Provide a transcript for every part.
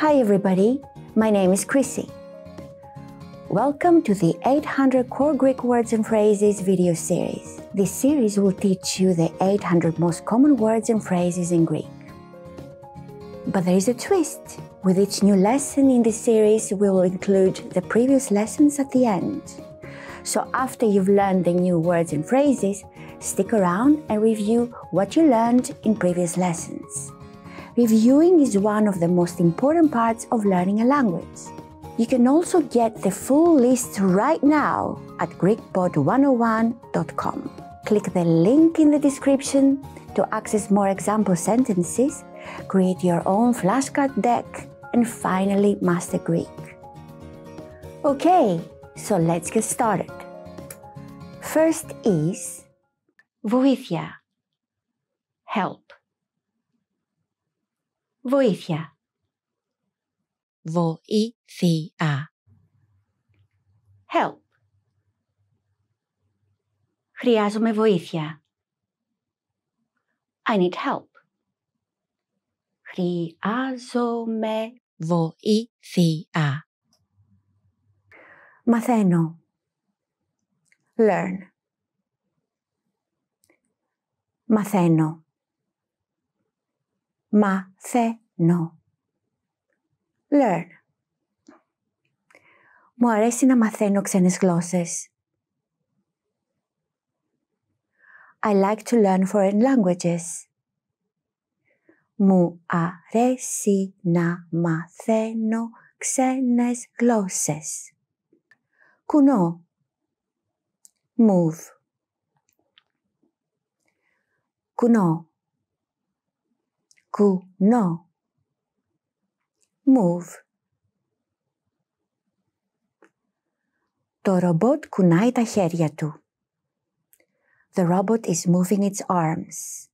Hi, everybody. My name is Chrissy. Welcome to the 800 Core Greek Words and Phrases video series. This series will teach you the 800 most common words and phrases in Greek. But there is a twist. With each new lesson in this series, we will include the previous lessons at the end. So after you've learned the new words and phrases, stick around and review what you learned in previous lessons. Reviewing is one of the most important parts of learning a language. You can also get the full list right now at GreekPod101.com. Click the link in the description to access more example sentences, create your own flashcard deck, and finally master Greek. Okay, so let's get started. First is βοήθεια, help. Βοήθεια. Βοήθεια. Help. Χρειάζομαι βοήθεια. I need help. Χρειάζομαι βοήθεια. Μαθαίνω. Learn. Μαθαίνω μαθαίνω. Learn. Μου αρέσει να μαθαίνω ξένες γλώσσες. I like to learn foreign languages. Μου αρέσει να μαθαίνω ξένες γλώσσες. Κουνώ. Move. Κουνώ κουνώ. Move. Το ρομπότ κουνάει τα χέρια του. The robot is moving its arms.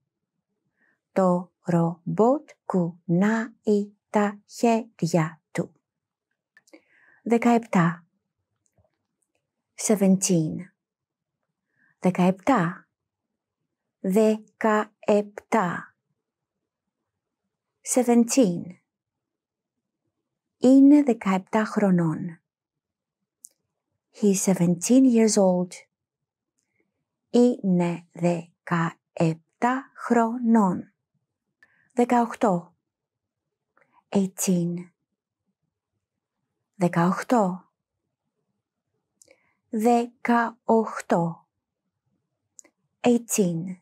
Το ρομπότ κουνάει τα χέρια του. Δεκαεπτά. 17. Δεκαεπτά. Δεκαεπτά. 17. Είναι δεκαεπτά χρονών. He's is years old. Είναι δεκαεπτά χρονών. Δεκαοχτώ. 18. Δεκαοχτώ. Δεκαοχτώ. 18.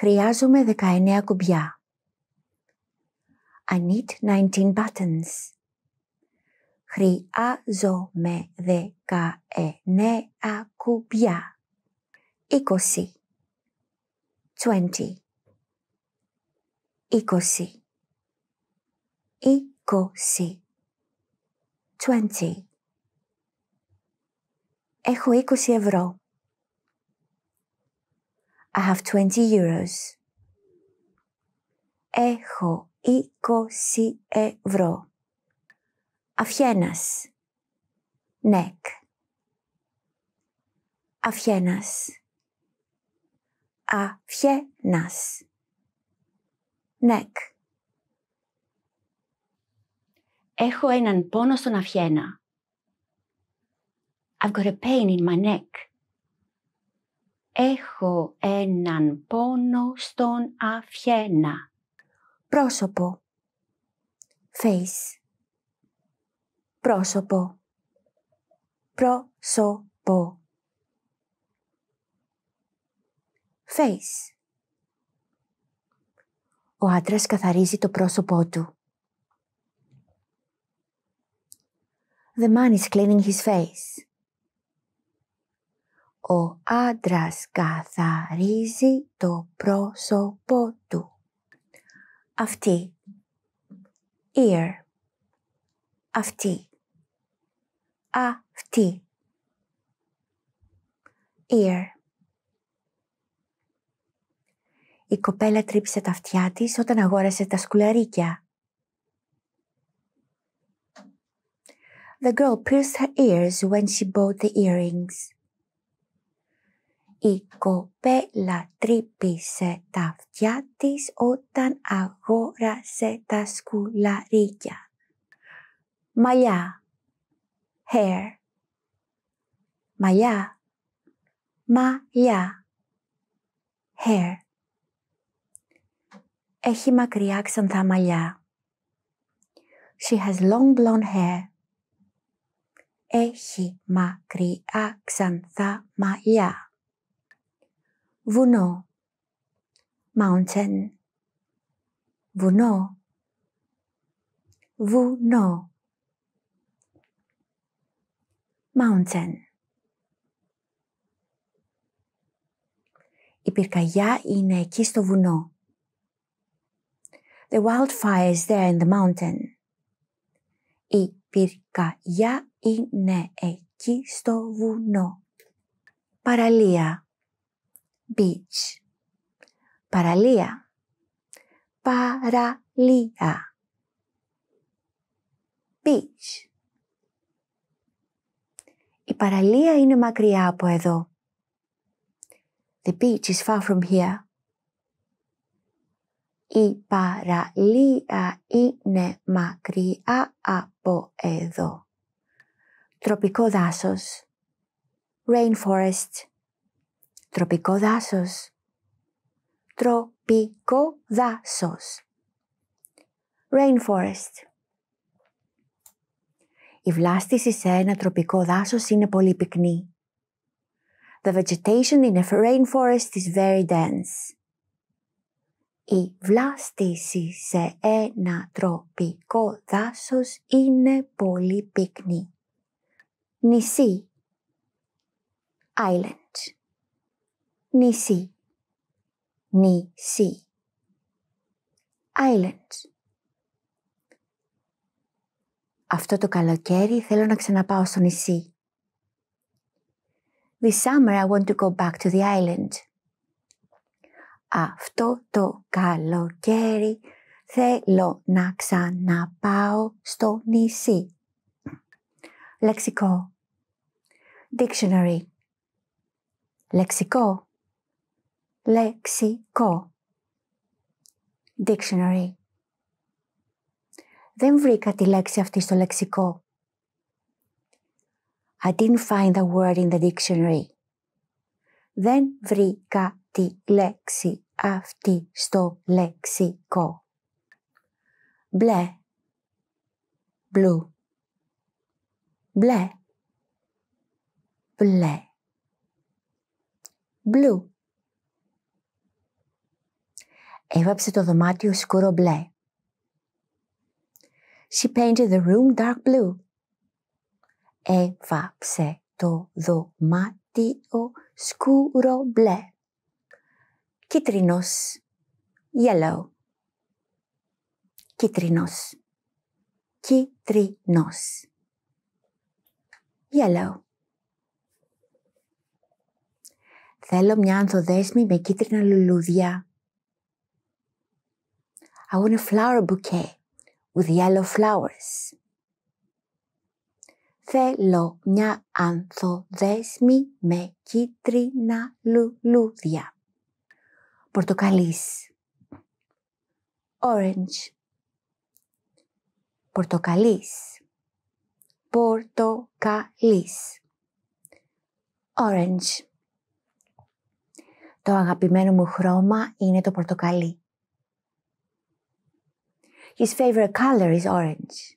Χρειάζομαι 19 κουμπιά. I need 19 buttons. Χρειάζομαι 19 κουμπιά. 20. 20. 20. 20. 20. Έχω 20 ευρώ. I have 20 euros. Έχω 20 ευρώ. Αφιένας. Νεκ. Αφιένας. Αφιένας. Νεκ. Έχω έναν πόνο στον αφιένα. I've got a pain in my neck. έχω έναν πόνο στον αφιένα. Πρόσωπο. Face. Πρόσωπο. Πρόσωπο. Face. Ο άντρας καθαρίζει το πρόσωπό του. The man is cleaning his face. Ο άντρας καθαρίζει το πρόσωπό του. Αυτή. Ear. Αυτή. Αυτή. Ear. Η κοπέλα τρύπησε τα αυτιά της όταν αγόρασε τα σκουλαρίκια. The girl pierced her ears when she bought the earrings η κοπέλα τρύπησε τα αυτιά της όταν αγόρασε τα σκουλαρίκια. Μαλλιά. Hair. Μαλλιά. Μαλλιά. Hair. Έχει μακριά ξανθά μαλλιά. She has long blonde hair. Έχει μακριά ξανθά μαλλιά βουνό mountain βουνό βουνό mountain Η πυρκαγιά είναι εκεί στο βουνό. The wildfire is there in the mountain. Η πυρκαγιά είναι εκεί στο βουνό. Παραλία beach. Παραλία. Παραλία. Beach. Η παραλία είναι μακριά από εδώ. The beach is far from here. Η παραλία είναι μακριά από εδώ. Τροπικό δάσος. Rainforest. Τροπικό δάσος. Τροπικό δάσος. Rainforest. Η βλάστηση σε ένα τροπικό δάσος είναι πολύ πυκνή. The vegetation in a rainforest is very dense. Η βλάστηση σε ένα τροπικό δάσος είναι πολύ πυκνή. Νησί. Island νησί, νησί. Islands. Αυτό το καλοκαίρι θέλω να ξαναπάω στο νησί. This summer I want to go back to the island. Αυτό το καλοκαίρι θέλω να ξαναπάω στο νησί. Λεξικό. Dictionary. Λεξικό. Λεξικό. Dictionary. Δεν βρήκα τη λέξη αυτή στο λεξικό. I didn't find the word in the dictionary. Δεν βρήκα τη λέξη αυτή στο λεξικό. Μπλε. Blue. Μπλε. Μπλε. Blue. Έβαψε το δωμάτιο σκούρο μπλε. She painted the room dark blue. Έβαψε το δωμάτιο σκούρο μπλε. Κίτρινος. Yellow. Κίτρινος. Κίτρινος. Yellow. Θέλω μια ανθοδέσμη με κίτρινα λουλούδια. I want a flower bouquet with yellow flowers. Θέλω μια ανθοδέσμη με κίτρινα λουλούδια. Πορτοκαλής. Orange. Πορτοκαλής. Πορτοκαλίς. Orange. Το αγαπημένο μου χρώμα είναι το πορτοκαλί. His favorite color is orange.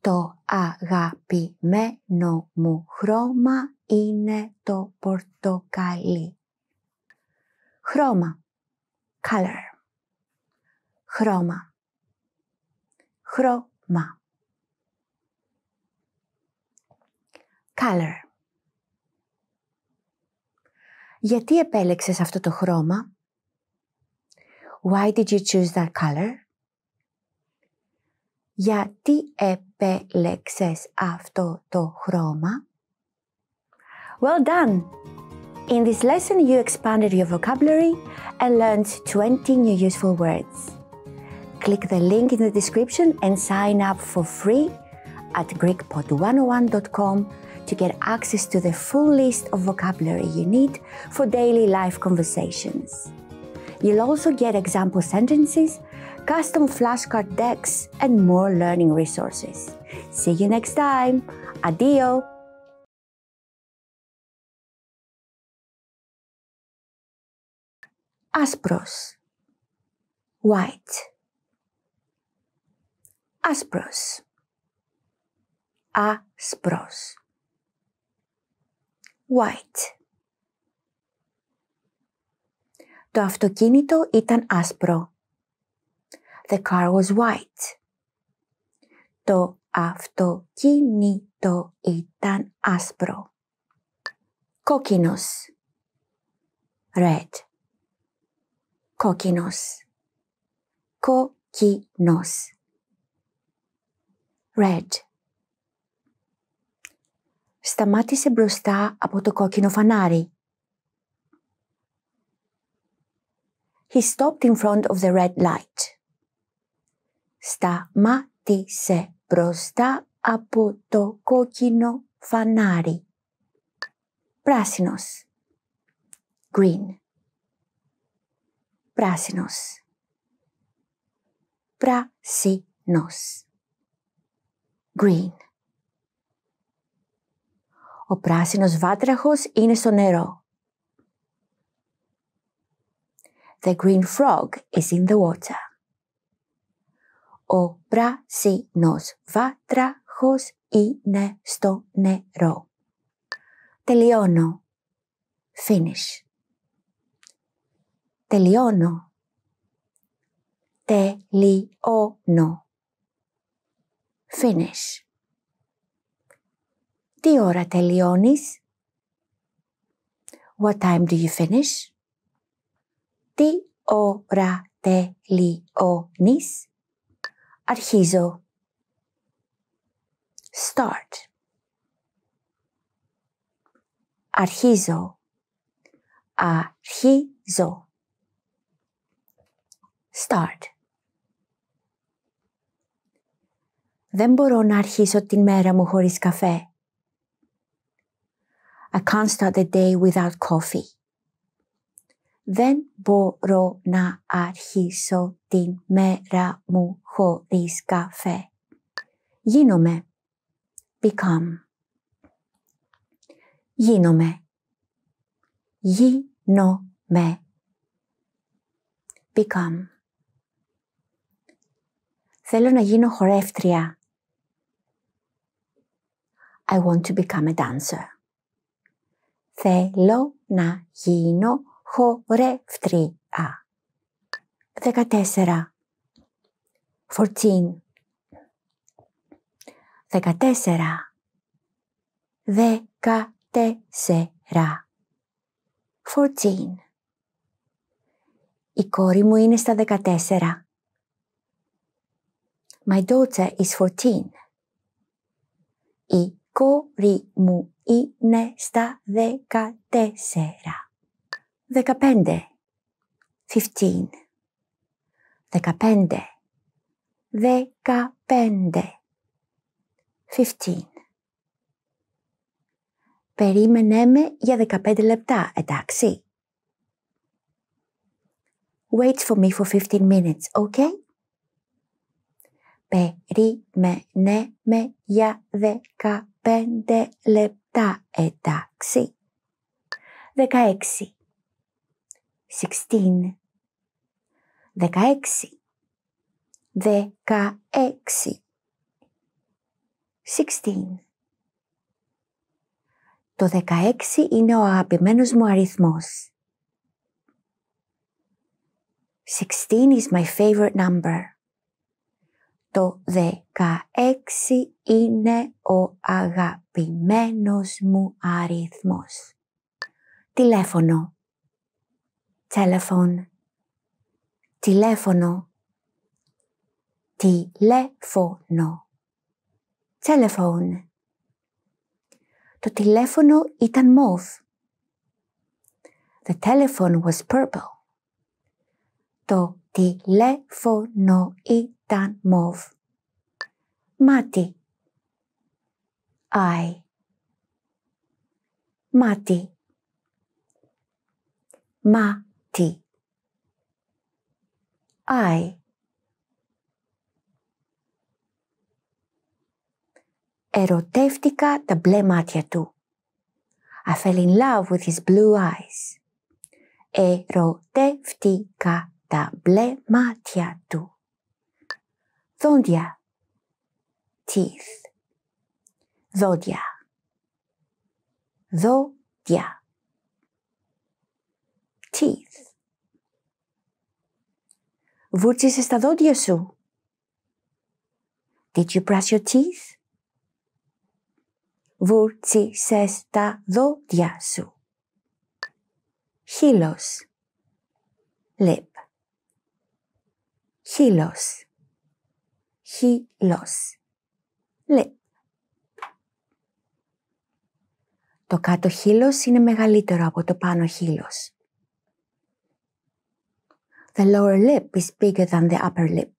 Το αγαπημένο μου χρώμα είναι το πορτοκαλί. Χρώμα. Color. Χρώμα. Χρώμα. Color. Γιατί επέλεξες αυτό το χρώμα? Why did you choose that color? γιατί επέλεξες αυτό το χρώμα. Well done! In this lesson you expanded your vocabulary and learned 20 new useful words. Click the link in the description and sign up for free at greekpod101.com to get access to the full list of vocabulary you need for daily life conversations. You'll also get example sentences custom flashcard decks, and more learning resources. See you next time. Adio! Aspros. white, Aspros. άσπρος, white. Το αυτοκίνητο ήταν άσπρο. The car was white. Το αυτοκίνητο ήταν άσπρο. Κόκκινος. Red. Κόκκινος. Κόκκινος. Red. Σταμάτησε μπροστά από το κόκκινο φανάρι. He stopped in front of the red light. σταμάτησε μπροστά από το κόκκινο φανάρι. Πράσινος. Green. Πράσινος. Πράσινος. Green. Ο πράσινος βάτραχος είναι στο νερό. The green frog is in the water. Ο πράσινος βάτραχος είναι στο νερό. Τελειώνω. Finish. Τελειώνω. Τελειώνω. Finish. Τι ώρα τελειώνεις? What time do you finish? Τι ώρα τελειώνεις? adhesive. Start. Adhesive. Adhesive. Start. Δεν μπορώ να αρχίσω την μέρα μου χωρίς καφέ. I can't start the day without coffee. δεν μπορώ να αρχίσω την μέρα μου χωρίς καφέ. Γίνομαι. Become. Γίνομαι. Γίνομαι. Become. Θέλω να γίνω χορεύτρια. I want to become a dancer. Θέλω να γίνω χορεύτρια. 14. Φορτζίν. 14. Δεκατέσσερα. Φορτζίν. Η κόρη μου είναι στα δεκατέσσερα. My daughter is fourteen. Η κόρη μου είναι στα δεκατέσσερα. Δεκαπέντε. Fifteen. Δεκαπέντε. Δεκαπέντε. Fifteen. Περίμενέ με για δεκαπέντε λεπτά, εντάξει. Wait for me for 15 minutes, okay? Περίμενε με για δεκαπέντε λεπτά, εντάξει. Δεκαέξι sixteen. Δεκαέξι. Δεκαέξι. Sixteen. Το δεκαέξι είναι ο αγαπημένος μου αριθμός. Sixteen is my favorite number. Το δεκαέξι είναι ο αγαπημένος μου αριθμός. Τηλέφωνο telephone, telefono, Telefono. telephone. Το τηλέφωνο ήταν mauve. The telephone was purple. Το τηλέφωνο ήταν mauve. Μάτι. Eye. Μάτι. Ma. T. I. Ερωτεύτηκα τα μπλε μάτια του. I fell in love with his blue eyes. Ερωτεύτηκα τα μπλε μάτια του. Δόντια. Teeth. Δόντια. Δόντια. Teeth. βούρτσισες τα δόντια σου. Did you brush your teeth? Βούρτσισες τα δόντια σου. Χείλος. Lip. Χείλος. Χείλος. Lip. Το κάτω χείλος είναι μεγαλύτερο από το πάνω χείλος. The lower lip is bigger than the upper lip.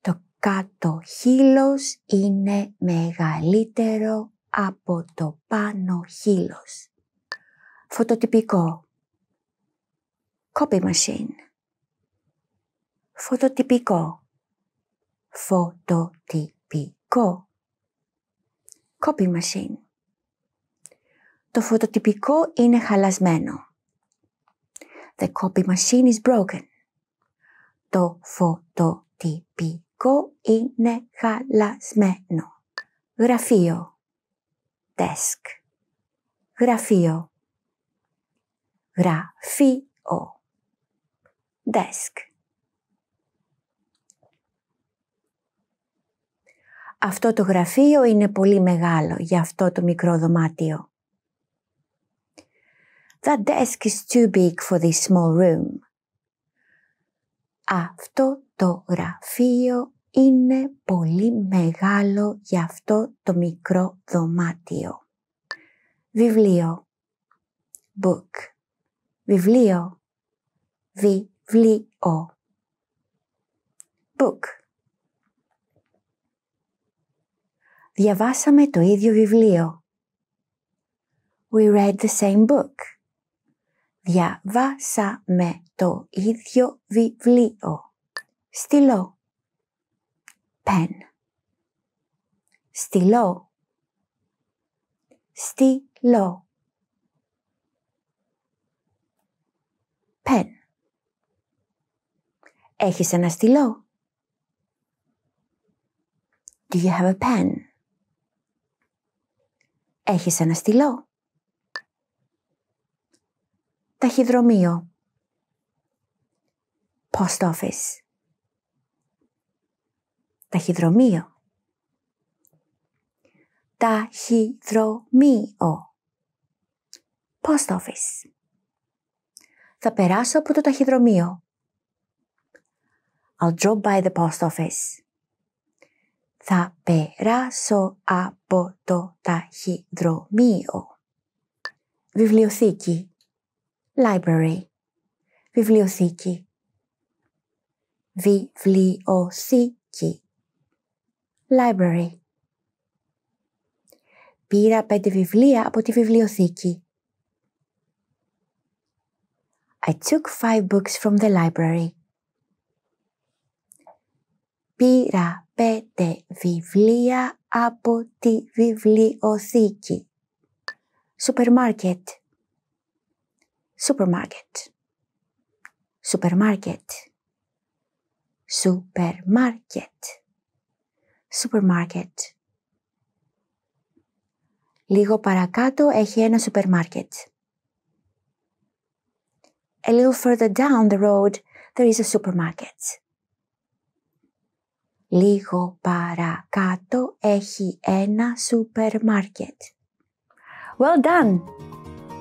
Το κάτω χείλος είναι μεγαλύτερο από το πάνω χείλος. Φωτοτυπικό. Copy machine. Φωτοτυπικό. Φωτοτυπικό. Copy machine. Το φωτοτυπικό είναι χαλασμένο. The copy machine is broken. Το φωτοτυπικό είναι χαλασμένο. Γραφείο. Desk. Γραφείο. Γραφείο. Desk. Αυτό το γραφείο είναι πολύ μεγάλο για αυτό το μικρό δωμάτιο. That desk is too big for this small room. Αυτό το γραφείο είναι πολύ μεγάλο για αυτό το μικρό δωμάτιο. Βιβλίο. Book. Βιβλίο. Βιβλίο. Book. Διαβάσαμε το ίδιο βιβλίο. We read the same book. Διαβάσαμε το ίδιο βιβλίο. Στυλό. Pen. Στυλό. Στυλό. Pen. Έχεις ένα στυλό. Do you have a pen? Έχεις ένα στυλό ταχυδρομείο, post office, ταχυδρομείο, ταχυδρομείο, post office. Θα περάσω από το ταχυδρομείο. I'll drop by the post office. Θα περάσω από το ταχυδρομείο. Βιβλιοθήκη library, βιβλιοθήκη, βιβλιοθήκη, library. Πήρα πέντε βιβλία από τη βιβλιοθήκη. I took five books from the library. Πήρα πέντε βιβλία από τη βιβλιοθήκη. Supermarket. supermarket, supermarket, supermarket, supermarket. Λίγο παρακάτω έχει ένα supermarket. A little further down the road there is a supermarket. Λίγο παρακάτω έχει ένα supermarket. Well done!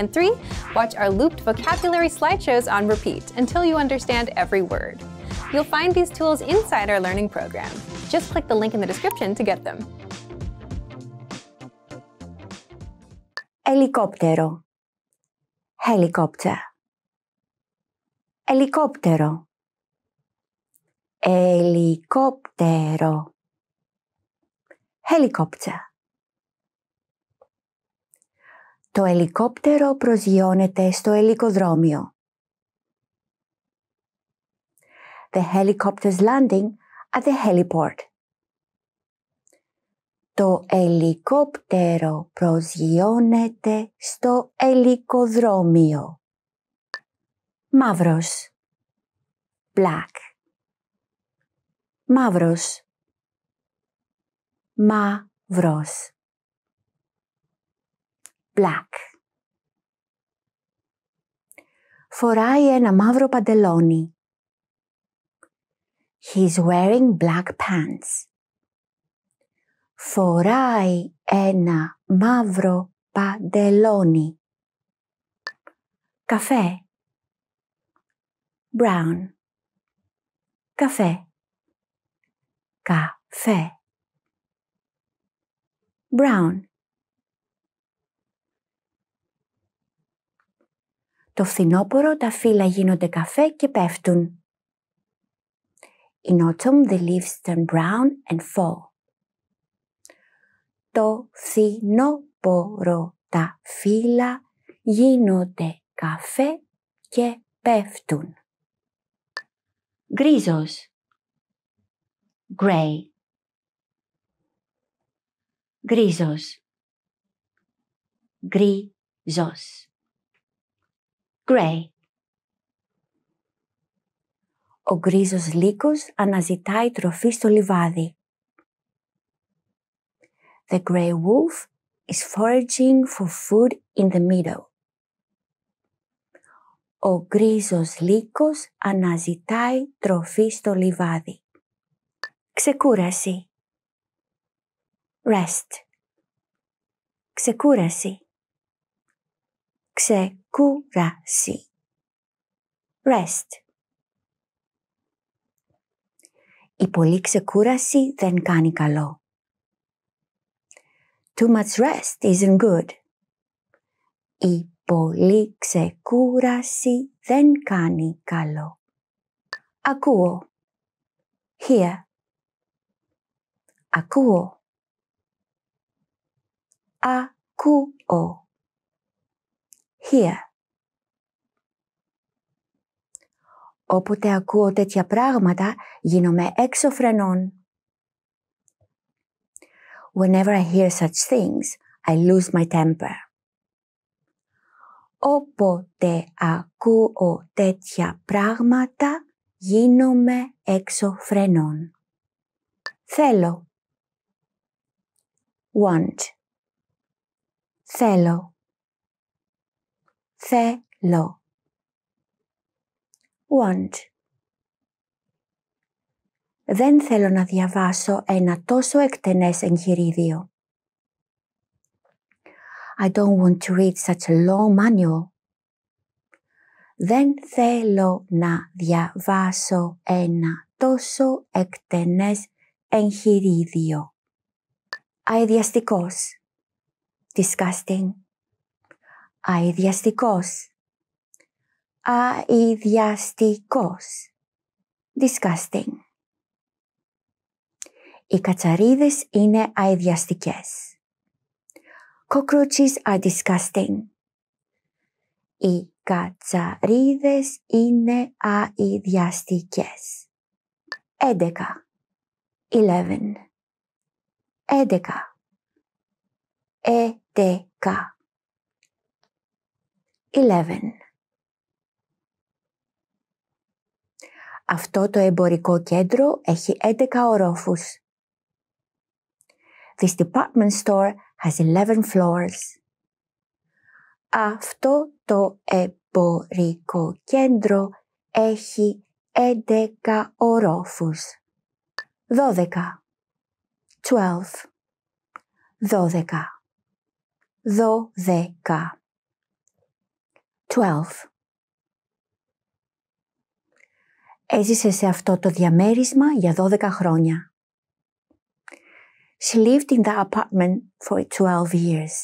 And three, watch our looped vocabulary slideshows on repeat until you understand every word. You'll find these tools inside our learning program. Just click the link in the description to get them. Helicóptero, Helicopter helicóptero, helicóptero, Helicopter Το ελικόπτερο προσγειώνεται στο ελικοδρόμιο. The helicopter's landing at the heliport. Το ελικόπτερο προσγειώνεται στο ελικοδρόμιο. Μαύρος. Black. Μαύρος. Μαύρος. black. Φοράει ένα μαύρο παντελόνι. He's wearing black pants. Φοράει ένα μαύρο παντελόνι. Καφέ. Brown. Καφέ. Καφέ. Brown. Το φθινόπωρο τα φύλλα γίνονται καφέ και πέφτουν. In autumn the leaves turn brown and fall. Το φθινόπωρο τα φύλλα γίνονται καφέ και πέφτουν. Γκρίζος Gray Γκρίζος Γκρίζος ο γκρίζος λύκος αναζητάει τροφή στο λιβάδι. The gray wolf is foraging for food in the meadow. Ο γκρίζος λύκος αναζητάει τροφή στο λιβάδι. Ξεκούραση. Rest. Ξεκούραση. sekurashi. Rest. Η πολλή ξεκούραση δεν κάνει καλό. Too much rest isn't good. Η πολλή ξεκούραση δεν κάνει καλό. Ακούω. Here. Ακούω. Ακούω. here. Όποτε ακούω τέτοια πράγματα, γίνομαι έξω φρενών. Whenever I hear such things, I lose my temper. Όποτε ακούω τέτοια πράγματα, γίνομαι έξω φρενών. Θέλω. Want. Θέλω. Θέλω. Want. Δεν θέλω να διαβάσω ένα τόσο εκτενές εγχειρίδιο. I don't want to read such a long manual. Δεν θέλω να διαβάσω ένα τόσο εκτενές εγχειρίδιο. αιδιαστικός Disgusting αειδιαστικός, αειδιαστικός, disgusting. Οι κατσαρίδες είναι αειδιαστικές. Cockroaches are disgusting. Οι κατσαρίδες είναι αειδιαστικές. 11. 11. 11. 11. 11. Αυτό το εμπορικό κέντρο έχει 11 ορόφους. This department store has 11 floors. Αυτό το εμπορικό κέντρο έχει 11 ορόφους. 12. 12. 12. 12. 12. Έζησε σε αυτό το διαμέρισμα για 12 χρόνια. She lived in the apartment for 12 years.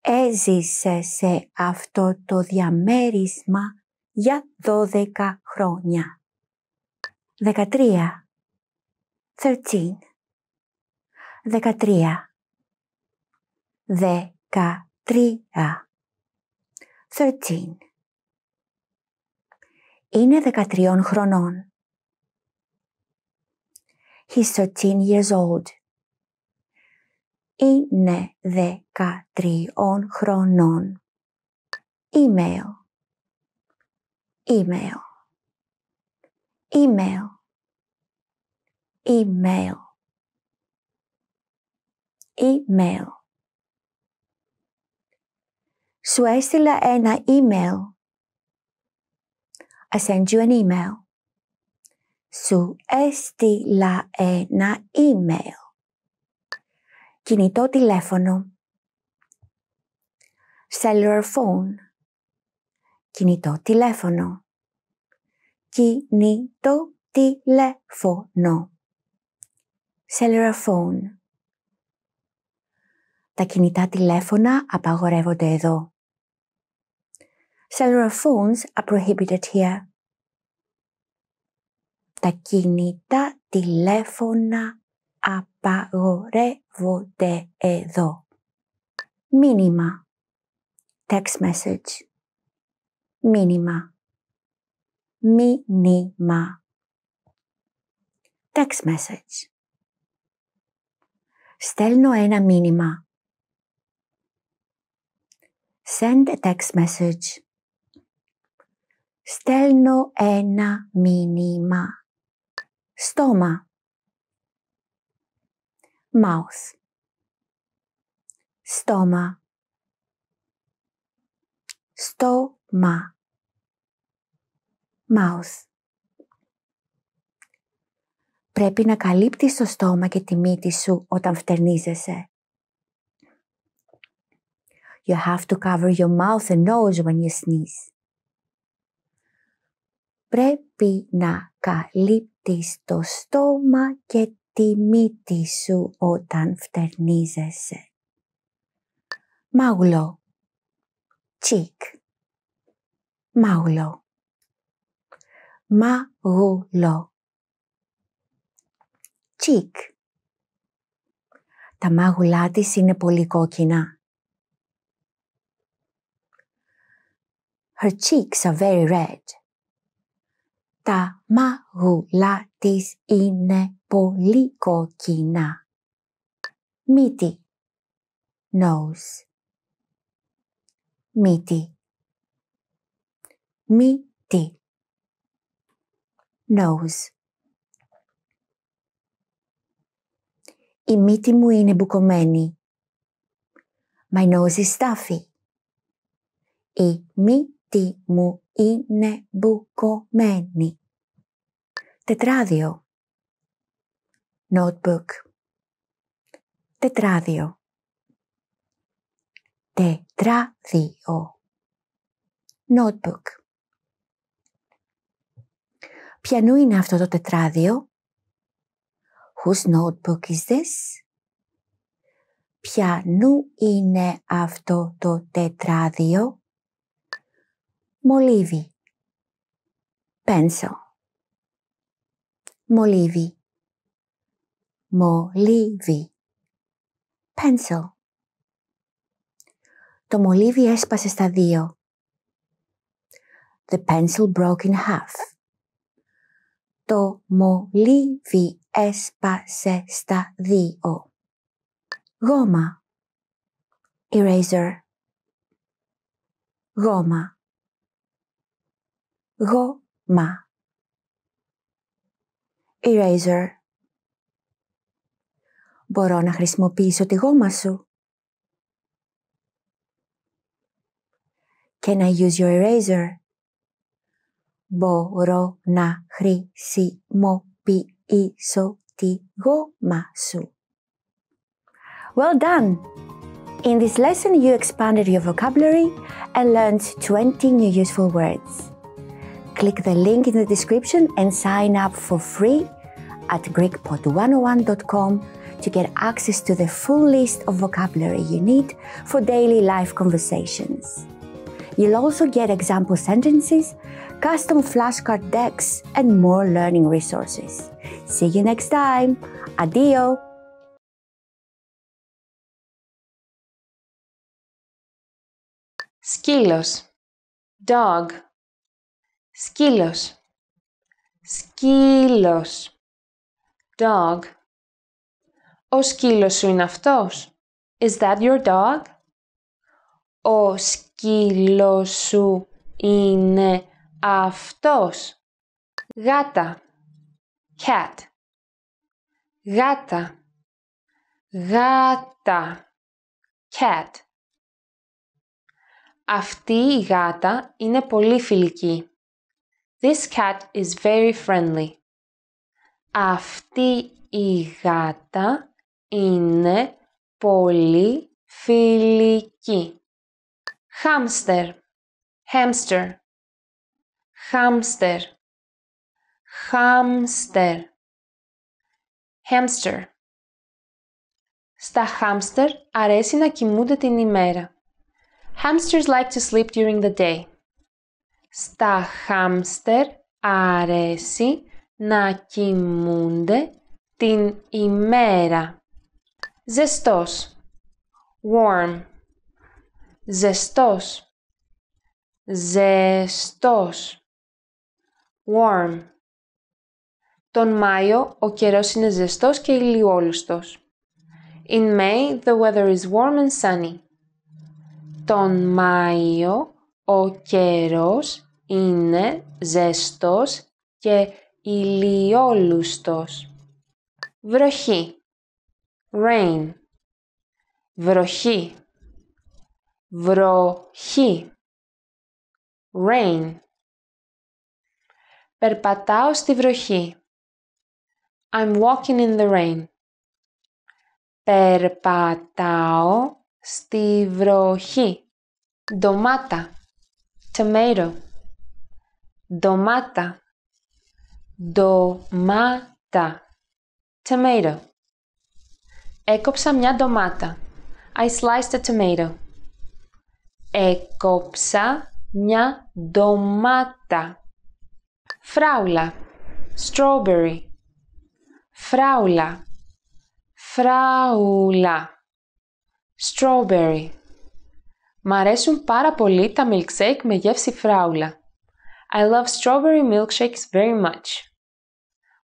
Έζησε σε αυτό το διαμέρισμα για 12 χρόνια. 13. 13. 13. 13. 13. Είναι 13 χρονών. He's 13 years old. Είναι δεκατριων χρονών. Email. Email. Email. Email. Email. Σου έστειλα ένα email. I send you an email. Σου έστειλα ένα email. Κινητό τηλέφωνο. Cellular phone. Κινητό τηλέφωνο. Κινητό τηλέφωνο. Cellular phone. Τα κινητά τηλέφωνα απαγορεύονται εδώ. Cellular phones are prohibited here. Τα κινητά τηλέφωνα απαγορεύονται εδώ. Μήνυμα. Text message. Μήνυμα. Μήνυμα. Text message. Στέλνω ένα μήνυμα. Send a text message. στέλνω ένα μήνυμα. Στόμα. Mouth. Στόμα. Στόμα. Mouth. Πρέπει να καλύπτεις το στόμα και τη μύτη σου όταν φτερνίζεσαι. You have to cover your mouth and nose when you sneeze πρέπει να καλύπτεις το στόμα και τη μύτη σου όταν φτερνίζεσαι. Μαουλό. Τσίκ. Μαουλό. Μαγουλό. Τσίκ. Τα μάγουλά της είναι πολύ κόκκινα. Her cheeks are very red. Τα μαγουλά της είναι πολύ κόκκινα. Μύτη. Nose. Μύτη. Μύτη. Nose. Η μύτη μου είναι μπουκωμένη. My nose is stuffy. Η μύτη τι μου είναι μπουκωμένη. Τετράδιο. Notebook. Τετράδιο. Τετράδιο. Notebook. Ποιανού είναι αυτό το τετράδιο? Whose notebook is this? Ποιανού είναι αυτό το τετράδιο? μολύβι, pencil, μολύβι, μολύβι, pencil. Το μολύβι έσπασε στα δύο. The pencil broke in half. Το μολύβι έσπασε στα δύο. Γόμα. Eraser. Γόμα goma. Eraser. Μπορώ να χρησιμοποιήσω τη γόμα σου. Can I use your eraser? Μπορώ να χρησιμοποιήσω τη γόμα σου. Well done! In this lesson, you expanded your vocabulary and learned 20 new useful words. Click the link in the description and sign up for free at GreekPod101.com to get access to the full list of vocabulary you need for daily life conversations. You'll also get example sentences, custom flashcard decks, and more learning resources. See you next time. Adio! Skilos. Dog σκύλος, σκύλος, dog. Ο σκύλος σου είναι αυτός. Is that your dog? Ο σκύλος σου είναι αυτός. Γάτα, cat. Γάτα, γάτα, cat. Αυτή η γάτα είναι πολύ φιλική. This cat is very friendly. Αυτή η γάτα είναι πολύ φιλική. Hamster, hamster, hamster, hamster, hamster. Στα hamster αρέσει να κοιμούνται την ημέρα. Hamsters like to sleep during the day. Στα χάμστερ αρέσει να κοιμούνται την ημέρα. Ζεστός. Warm. Ζεστός. Ζεστός. Warm. Τον Μάιο ο καιρός είναι ζεστός και ηλιόλουστος. In May the weather is warm and sunny. Τον Μάιο ο καιρός είναι ζεστός και ηλιόλουστος. Βροχή. Rain. Βροχή. Βροχή. Rain. Περπατάω στη βροχή. I'm walking in the rain. Περπατάω στη βροχή. Ντομάτα. Tomato. Domata. Domata Tomato. Έκοψα μια ντομάτα. I sliced a tomato. Έκοψα μια ντομάτα. Φράουλα. Strawberry. Φράουλα. Φράουλα. Strawberry. Μ' αρέσουν πάρα πολύ τα milkshake με γεύση φράουλα. I love strawberry milkshakes very much.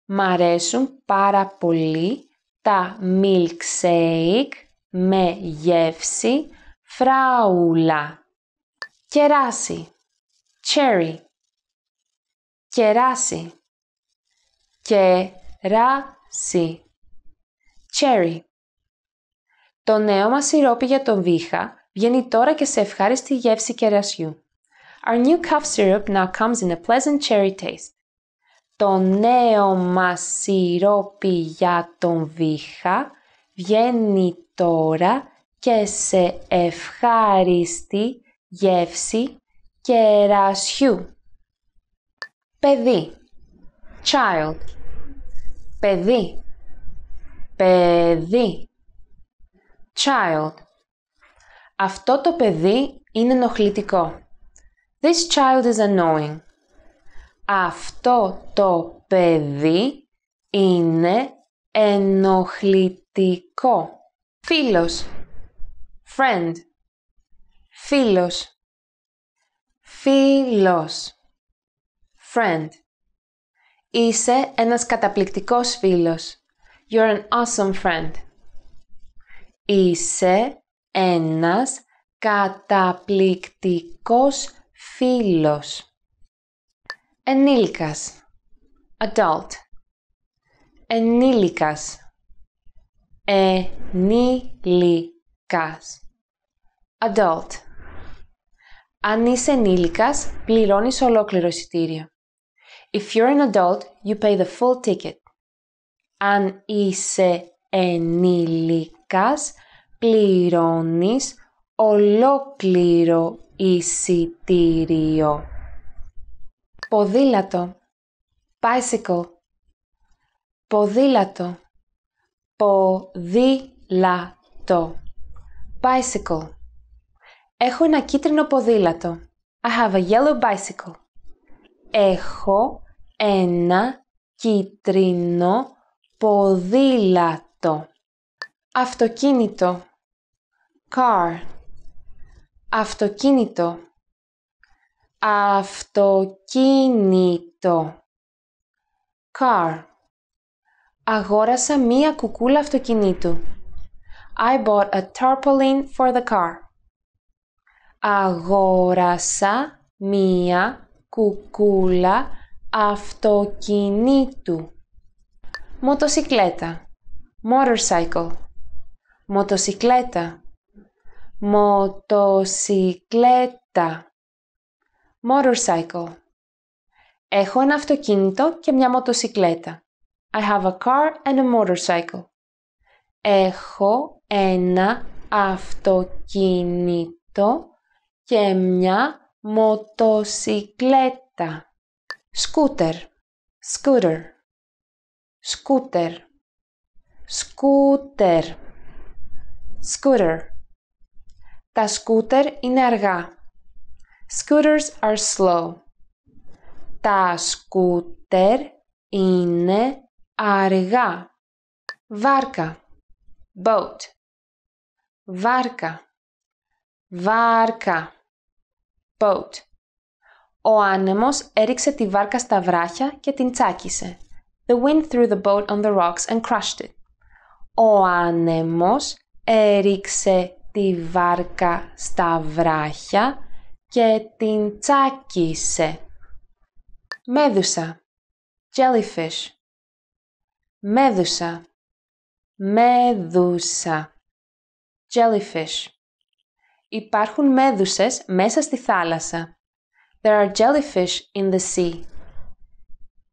Μ' αρέσουν πάρα πολύ τα milkshake με γεύση φράουλα. Κεράσι. Cherry. Κεράσι. Κεράσι. Cherry. Το νέο μας σιρόπι για τον βήχα βγαίνει τώρα και σε ευχάριστη γεύση κερασιού. Our new cough syrup now comes in a pleasant cherry taste. Το νέο μας σιρόπι για τον βήχα βγαίνει τώρα και σε ευχάριστη γεύση κερασιού. Παιδί Child Παιδί Παιδί Child Αυτό το παιδί είναι ενοχλητικό. This child is annoying. Αυτό το παιδί είναι ενοχλητικό. Φίλος. Friend. Φίλος. Φίλος. Friend. Είσαι ένας καταπληκτικός φίλος. You're an awesome friend. Είσαι ένας καταπληκτικός φίλος ενήλικας adult ενήλικας ενήλικας adult Αν είσαι ενήλικας, πληρώνεις ολόκληρο εισιτήριο. If you're an adult, you pay the full ticket. Αν είσαι ενήλικας, πληρώνεις ολόκληρο εισιτήριο. Ποδήλατο. Bicycle. Ποδήλατο. Ποδήλατο. Bicycle. Έχω ένα κίτρινο ποδήλατο. I have a yellow bicycle. Έχω ένα κίτρινο ποδήλατο. Αυτοκίνητο. Car αυτοκίνητο αυτοκίνητο car Αγόρασα μία κουκούλα αυτοκινήτου. I bought a tarpaulin for the car. Αγόρασα μία κουκούλα αυτοκινήτου. Μοτοσικλέτα. Motorcycle. Μοτοσικλέτα. Μοτοσικλέτα. Motorcycle. Έχω ένα αυτοκίνητο και μια μοτοσικλέτα. I have a car and a motorcycle. Έχω ένα αυτοκίνητο και μια μοτοσικλέτα. Σκούτερ. Scooter. Σκούτερ. Σκούτερ. Scooter. Τα σκούτερ είναι αργά. Scooters are slow. Τα σκούτερ είναι αργά. Βάρκα. Boat. Βάρκα. Βάρκα. Boat. Ο άνεμος έριξε τη βάρκα στα βράχια και την τσάκισε. The wind threw the boat on the rocks and crushed it. Ο άνεμος έριξε τη βάρκα στα βράχια και την τσάκισε. Μέδουσα Jellyfish Μέδουσα Μέδουσα Jellyfish Υπάρχουν μέδουσες μέσα στη θάλασσα. There are jellyfish in the sea.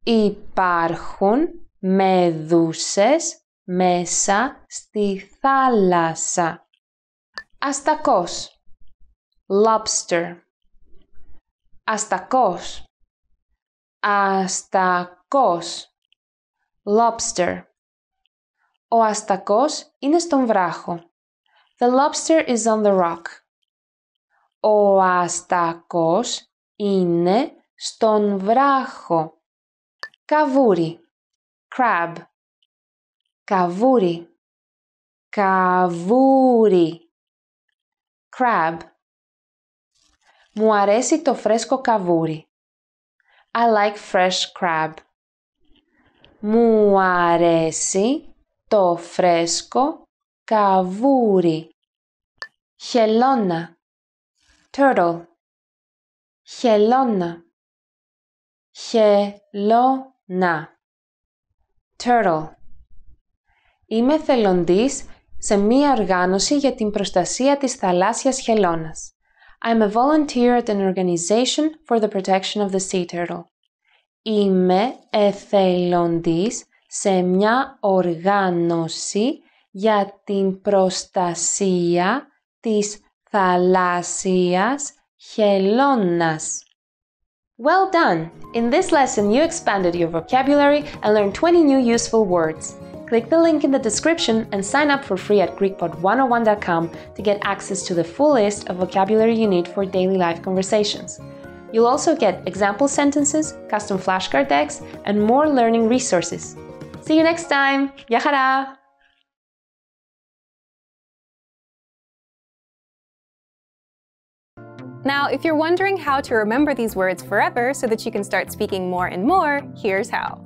Υπάρχουν μέδουσες μέσα στη θάλασσα. Αστακός. Lobster. Αστακός. Αστακός. Lobster. Ο αστακός είναι στον βράχο. The lobster is on the rock. Ο αστακός είναι στον βράχο. Καβούρι. Crab. Καβούρι. Καβούρι crab. Μου αρέσει το φρέσκο καβούρι. I like fresh crab. Μου αρέσει το φρέσκο καβούρι. Χελώνα. Turtle. Χελώνα. Χελώνα. Turtle. Είμαι θελοντής σε μία οργάνωση για την προστασία της θαλάσσιας χελώνας. I'm a volunteer at an organization for the protection of the sea turtle. Είμαι εθελοντής σε μια οργάνωση για την προστασία της θαλάσσιας χελώνας. Well done! In this lesson you expanded your vocabulary and learned 20 new useful words. Click the link in the description and sign up for free at GreekPod101.com to get access to the full list of vocabulary you need for daily life conversations. You'll also get example sentences, custom flashcard decks, and more learning resources. See you next time! Yahara! Now, if you're wondering how to remember these words forever so that you can start speaking more and more, here's how.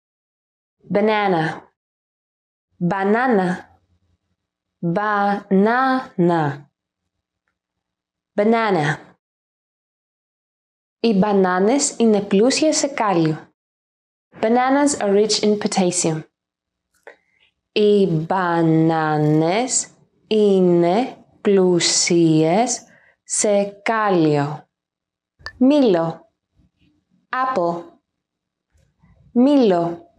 banana, banana, banana, banana. Οι μπανάνες είναι πλούσιες σε κάλιο. Bananas are rich in potassium. Οι μπανάνες είναι πλούσιες σε κάλιο. Μήλο. Apple. Μήλο.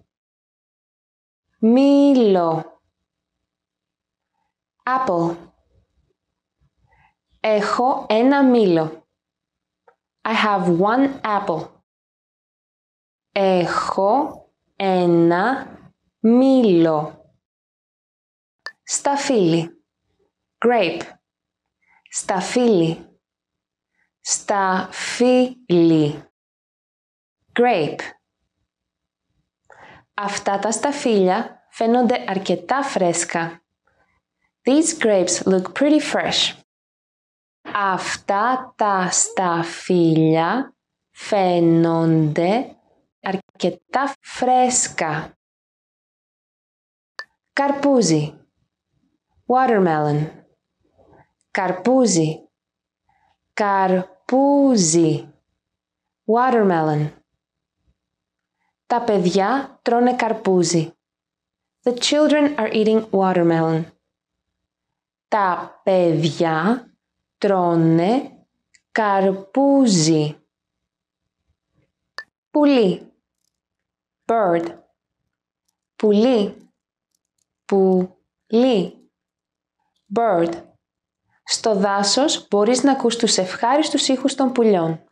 Μήλο. Apple. Έχω ένα μήλο. I have one apple. Έχω ένα μήλο. Σταφύλι. Grape. Σταφύλι. Σταφύλι. Grape. Αυτά τα σταφύλια φαίνονται αρκετά φρέσκα. These grapes look pretty fresh. Αυτά τα σταφύλια φαίνονται αρκετά φρέσκα. Καρπούζι. Watermelon. Καρπούζι. Καρπούζι. Watermelon. Τα παιδιά τρώνε καρπούζι. The children are eating watermelon. Τα παιδιά τρώνε καρπούζι. Πουλί. Bird. Πουλί. Πουλί. Bird. Στο δάσος μπορείς να ακούς τους ευχάριστους ήχους των πουλιών.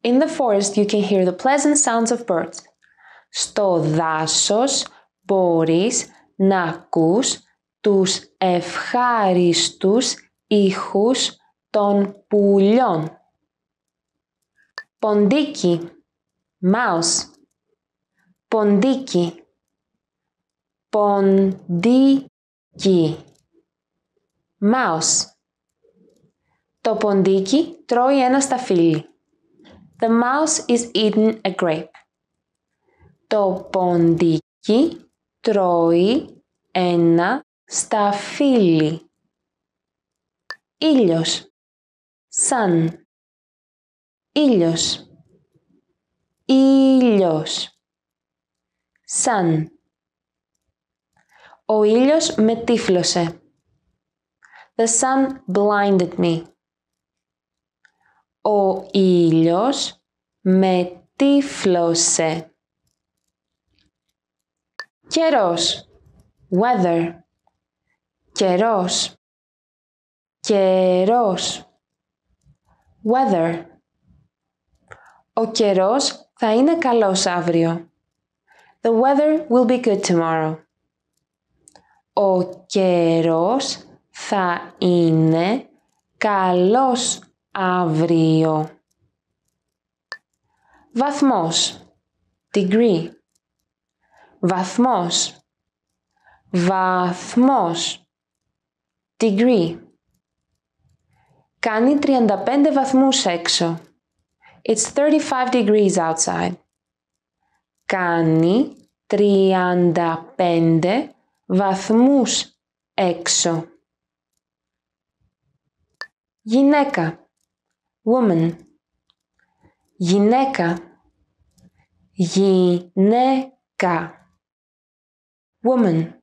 In the forest you can hear the pleasant sounds of birds. Στο δάσος μπορείς να ακούς τους ευχάριστους ήχους των πουλιών. Ποντίκι, mouse. Ποντίκι, ποντίκι, mouse. Το ποντίκι τρώει ένα σταφύλι. The mouse is eating a grape. Το ποντίκι τρώει ένα σταφύλι. Ήλιος. Σαν. Ήλιος. Ήλιος. Σαν. Ο ήλιος με τύφλωσε. The sun blinded me. Ο ήλιος με τύφλωσε. Καιρός. Weather. Καιρός. Καιρός. Weather. Ο καιρός θα είναι καλός αύριο. The weather will be good tomorrow. Ο καιρός θα είναι καλός αύριο. Βαθμός. Degree. Βαθμός. Βαθμός. Degree. Κάνει 35 βαθμούς έξω. It's 35 degrees outside. Κάνει 35 βαθμούς έξω. Γυναίκα. Woman. Γυναίκα. Γυναίκα. Woman.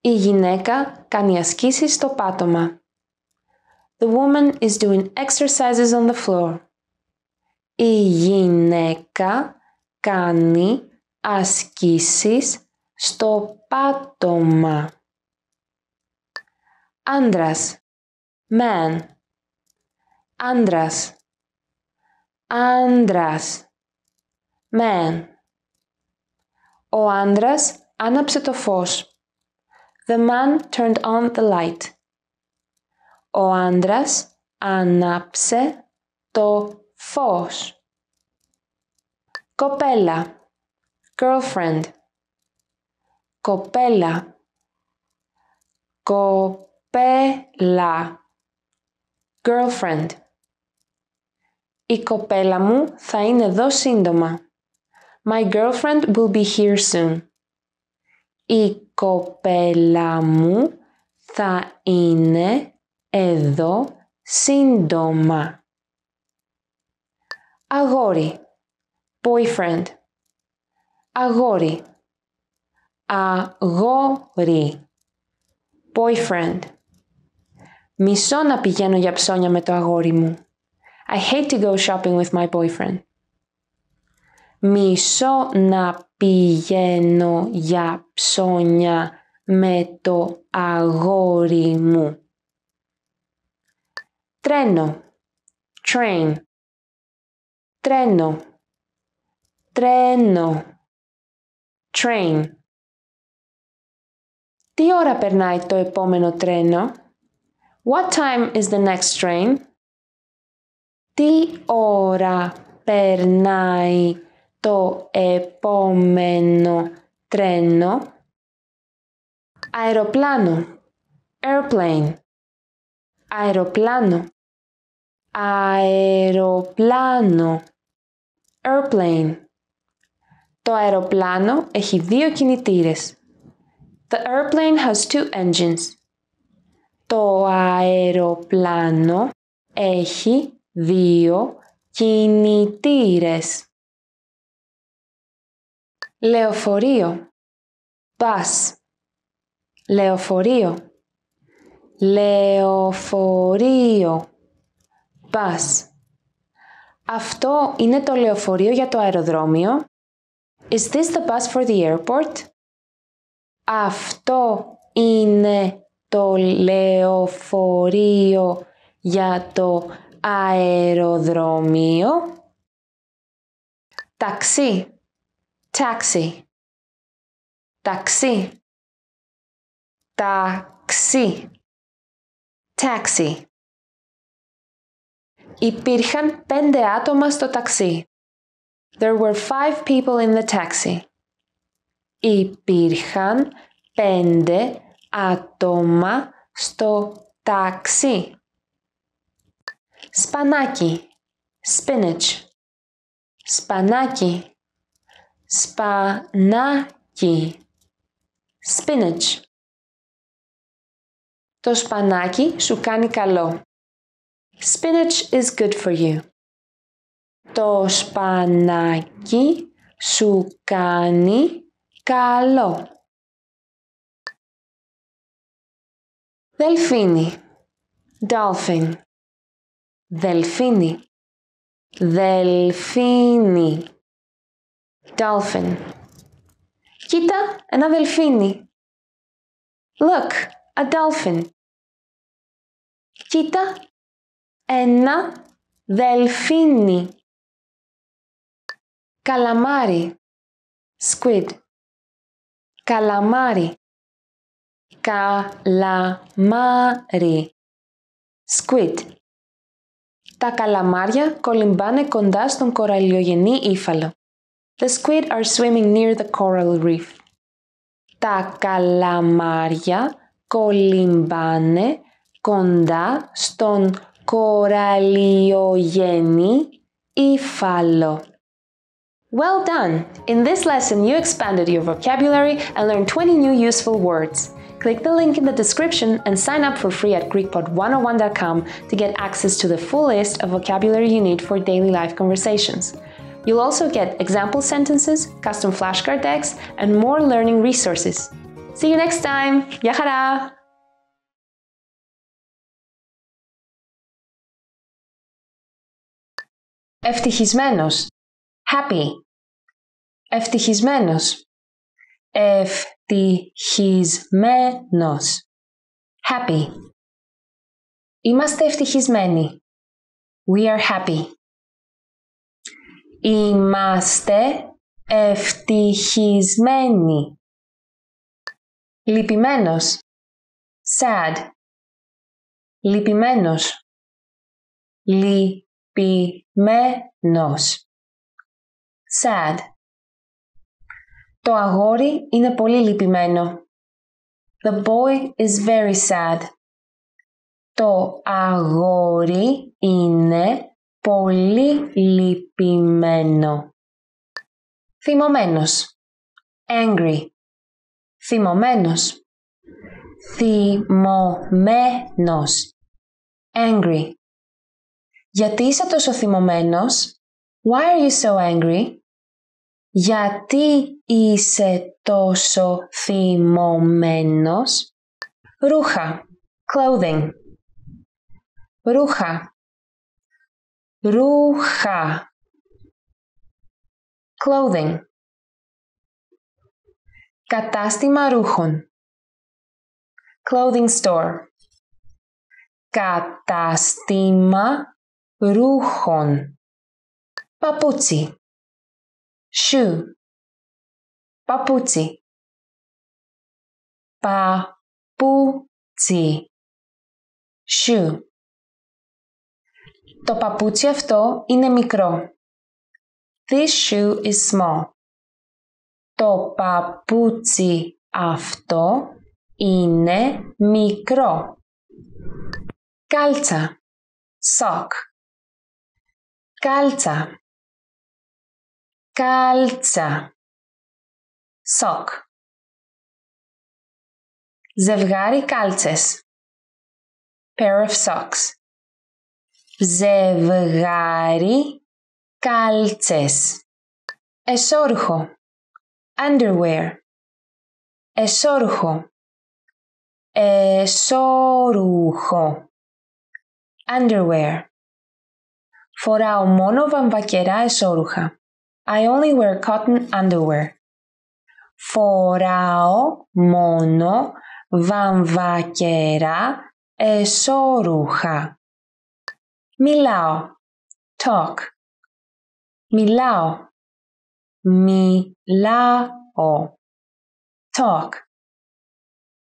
Η γυναίκα κάνει ασκήσεις στο πάτωμα. The woman is doing exercises on the floor. Η γυναίκα κάνει ασκήσεις στο πάτωμα. Άντρας. Man. Άντρας. Άντρας. Man. Ο άντρας άναψε το φως. The man turned on the light. Ο άντρας άναψε το φως. Κοπέλα. Girlfriend. Κοπέλα. Κοπέλα. Girlfriend. Η κοπέλα μου θα είναι εδώ σύντομα. My girlfriend will be here soon. Η κοπέλα μου θα είναι εδώ σύντομα. Αγόρι. Boyfriend. Αγόρι. Αγόρι. Boyfriend. Μισώ να πηγαίνω για ψώνια με το αγόρι μου. I hate to go shopping with my boyfriend μισώ να πηγαίνω για ψώνια με το αγόρι μου. Τρένο, train. Τρένο, τρένο, train. Τι ώρα περνάει το επόμενο τρένο? What time is the next train? Τι ώρα περνάει το επόμενο τρένο. Αεροπλάνο. Airplane. Αεροπλάνο. Αεροπλάνο. Airplane. Το αεροπλάνο έχει δύο κινητήρες. The airplane has two engines. Το αεροπλάνο έχει δύο κινητήρες λεωφορείο, bus, λεωφορείο, λεωφορείο, bus. Αυτό είναι το λεωφορείο για το αεροδρόμιο. Is this the bus for the airport? Αυτό είναι το λεωφορείο για το αεροδρόμιο. Ταξί taxi, taxi, ταξί, taxi. Υπήρχαν πέντε άτομα στο ταξί. There were five people in the taxi. Υπήρχαν πέντε άτομα στο ταξί. Σπανάκι, spinach. Σπανάκι, σπανάκι, spinach. Το σπανάκι σου κάνει καλό. Spinach is good for you. Το σπανάκι σου κάνει καλό. Δελφίνι. Dolphin. Δελφίνι. Δελφίνι dolphin. Κοίτα, ένα δελφίνι. Look, a dolphin. Κοίτα, ένα δελφίνι. Καλαμάρι. Squid. Καλαμάρι. Καλαμάρι. Squid. Τα καλαμάρια κολυμπάνε κοντά στον κοραλιογενή ύφαλο. The squid are swimming near the coral reef. Τα καλαμάρια κολυμπάνε κοντά στον κοραλιογενή υφάλο. Well done! In this lesson, you expanded your vocabulary and learned 20 new useful words. Click the link in the description and sign up for free at GreekPod101.com to get access to the full list of vocabulary you need for daily life conversations. You'll also get example sentences, custom flashcard decks, and more learning resources. See you next time! Yahara! Ευτυχισμένος. Happy. Ευτυχισμένος. Ευτυχισμένος. Happy. Είμαστε ευτυχισμένοι. We are happy. Είμαστε ευτυχισμένοι. Λυπημένος. Sad. Λυπημένος. Λυπημένος. Sad. Το αγόρι είναι πολύ λυπημένο. The boy is very sad. Το αγόρι είναι πολύ λυπημένο. Θυμωμένος. Angry. Θυμωμένος. Θυμωμένος. Angry. Γιατί είσαι τόσο θυμωμένος? Why are you so angry? Γιατί είσαι τόσο θυμωμένος? Ρούχα. Clothing. Ρούχα ρούχα clothing κατάστημα ρούχων clothing store κατάστημα ρούχων παπούτσι shoe παπούτσι παπούτσι shoe το παπούτσι αυτό είναι μικρό. This shoe is small. Το παπούτσι αυτό είναι μικρό. Κάλτσα. Sock. Κάλτσα. Κάλτσα. Sock. Ζευγάρι κάλτσες. Pair of socks. Ζευγάρι. Κάλτσες. Εσόρχο. Underwear. Εσόρχο. Εσόρουχο. Underwear. Φοράω μόνο βαμβακερά εσόρουχα. I only wear cotton underwear. Φοράω μόνο βαμβακερά εσόρουχα. Milao. Talk. Milao. Milao. Talk.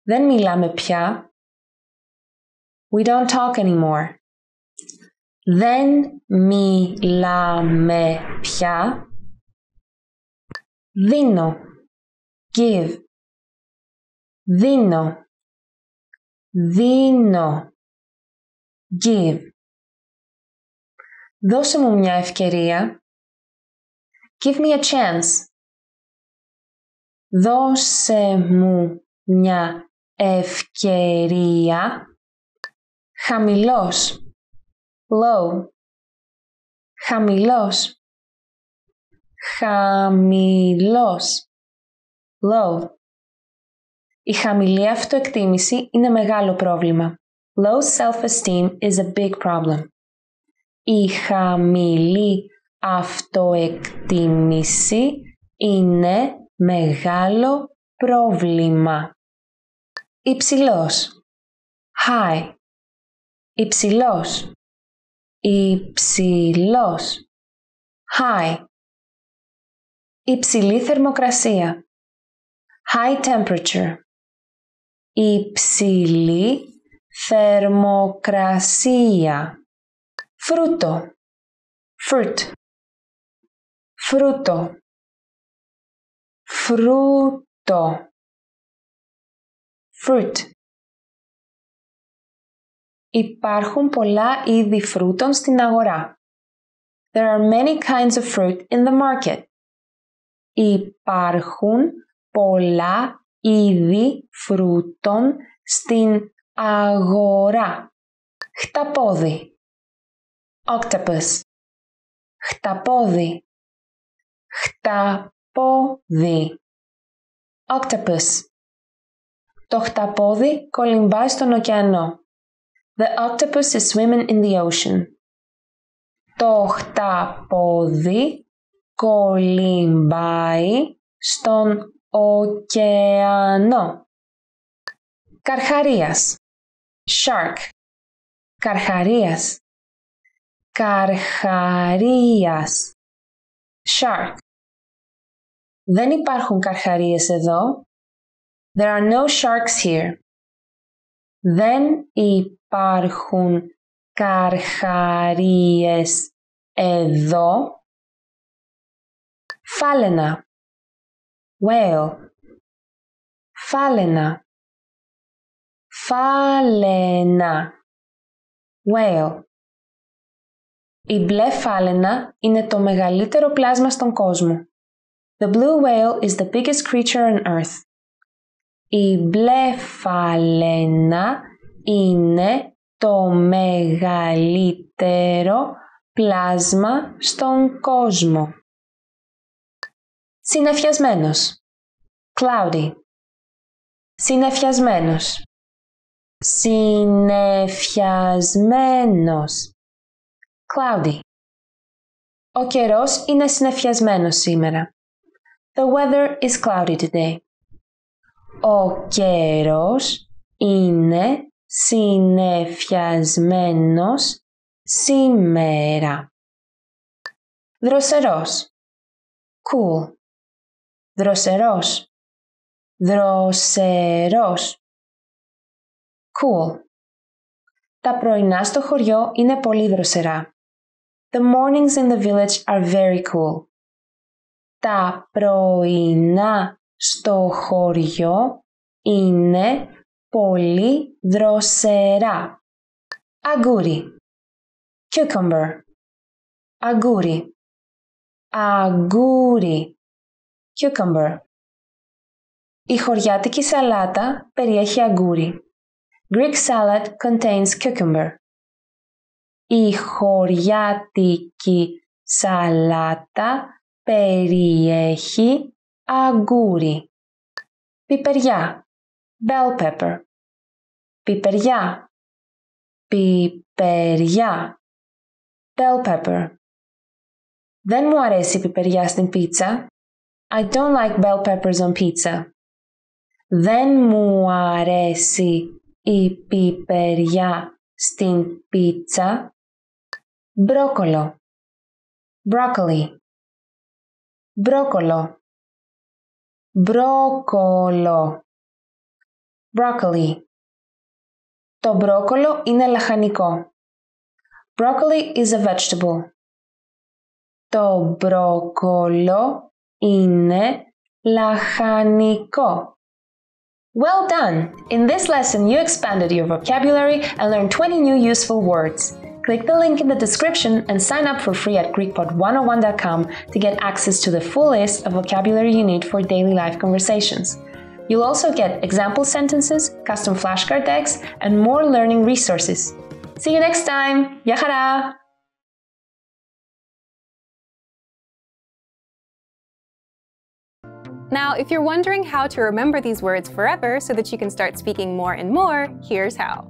Then milame pia. We don't talk anymore. Then milame pia. Dino. Give. Dino. Dino. Give. Δώσε μου μια ευκαιρία. Give me a chance. Δώσε μου μια ευκαιρία. Χαμηλός. Low. Χαμηλός. Χαμηλός. Low. Η χαμηλή αυτοεκτίμηση είναι μεγάλο πρόβλημα. Low self-esteem is a big problem. Η χαμηλή αυτοεκτίμηση είναι μεγάλο πρόβλημα. Υψηλός. High. Υψηλός. Υψηλός. High. Υψηλή θερμοκρασία. High temperature. Υψηλή θερμοκρασία. Fruto. Fruit. Fruto. Fruto. Fruit. Υπάρχουν πολλά είδη φρούτων στην αγορά. There are many kinds of fruit in the market. Υπάρχουν πολλά είδη φρούτων στην αγορά. Χταπόδι octopus, χταπόδι, χταπόδι, octopus. Το χταπόδι κολυμπάει στον ωκεανό. The octopus is swimming in the ocean. Το χταπόδι κολυμπάει στον ωκεανό. Καρχαρίας. Shark. Καρχαρίας καρχαρίας. Shark. Δεν υπάρχουν καρχαρίες εδώ. There are no sharks here. Δεν υπάρχουν καρχαρίες εδώ. Φάλαινα. Whale. Φάλαινα. Φάλαινα. Whale. Η μπλε φάλαινα είναι το μεγαλύτερο πλάσμα στον κόσμο. The blue whale is the biggest creature on earth. Η μπλε φάλαινα είναι το μεγαλύτερο πλάσμα στον κόσμο. Συνεφιασμένος. Cloudy. Συνεφιασμένος. Συνεφιασμένος. Cloudy. Ο καιρός είναι συνεφιασμένος σήμερα. The weather is cloudy today. Ο καιρός είναι συνεφιασμένος σήμερα. Δροσερός. Cool. Δροσερός. Δροσερός. Cool. Τα πρωινά στο χωριό είναι πολύ δροσερά. The mornings in the village are very cool. Τα πρωινά στο χωριό είναι πολύ δροσερά. Αγγούρι. Cucumber. Αγγούρι. Αγγούρι. Cucumber. Η χωριάτικη σαλάτα περιέχει αγγούρι. Greek salad contains cucumber η χωριάτικη σαλάτα περιέχει αγγούρι. Πιπεριά. Bell pepper. Πιπεριά. Πιπεριά. Bell pepper. Δεν μου αρέσει η πιπεριά στην πίτσα. I don't like bell peppers on pizza. Δεν μου αρέσει η πιπεριά στην πίτσα. Brócolo. Broccoli. Brócolo. Μπρόκολο. Broccoli. Το μπρόκολο είναι λαχανικό. Broccoli is a vegetable. Το μπρόκολο είναι λαχανικό. Well done! In this lesson, you expanded your vocabulary and learned 20 new useful words. Click the link in the description and sign up for free at GreekPod101.com to get access to the full list of vocabulary you need for daily life conversations. You'll also get example sentences, custom flashcard decks, and more learning resources. See you next time! Yahara! Now, if you're wondering how to remember these words forever so that you can start speaking more and more, here's how.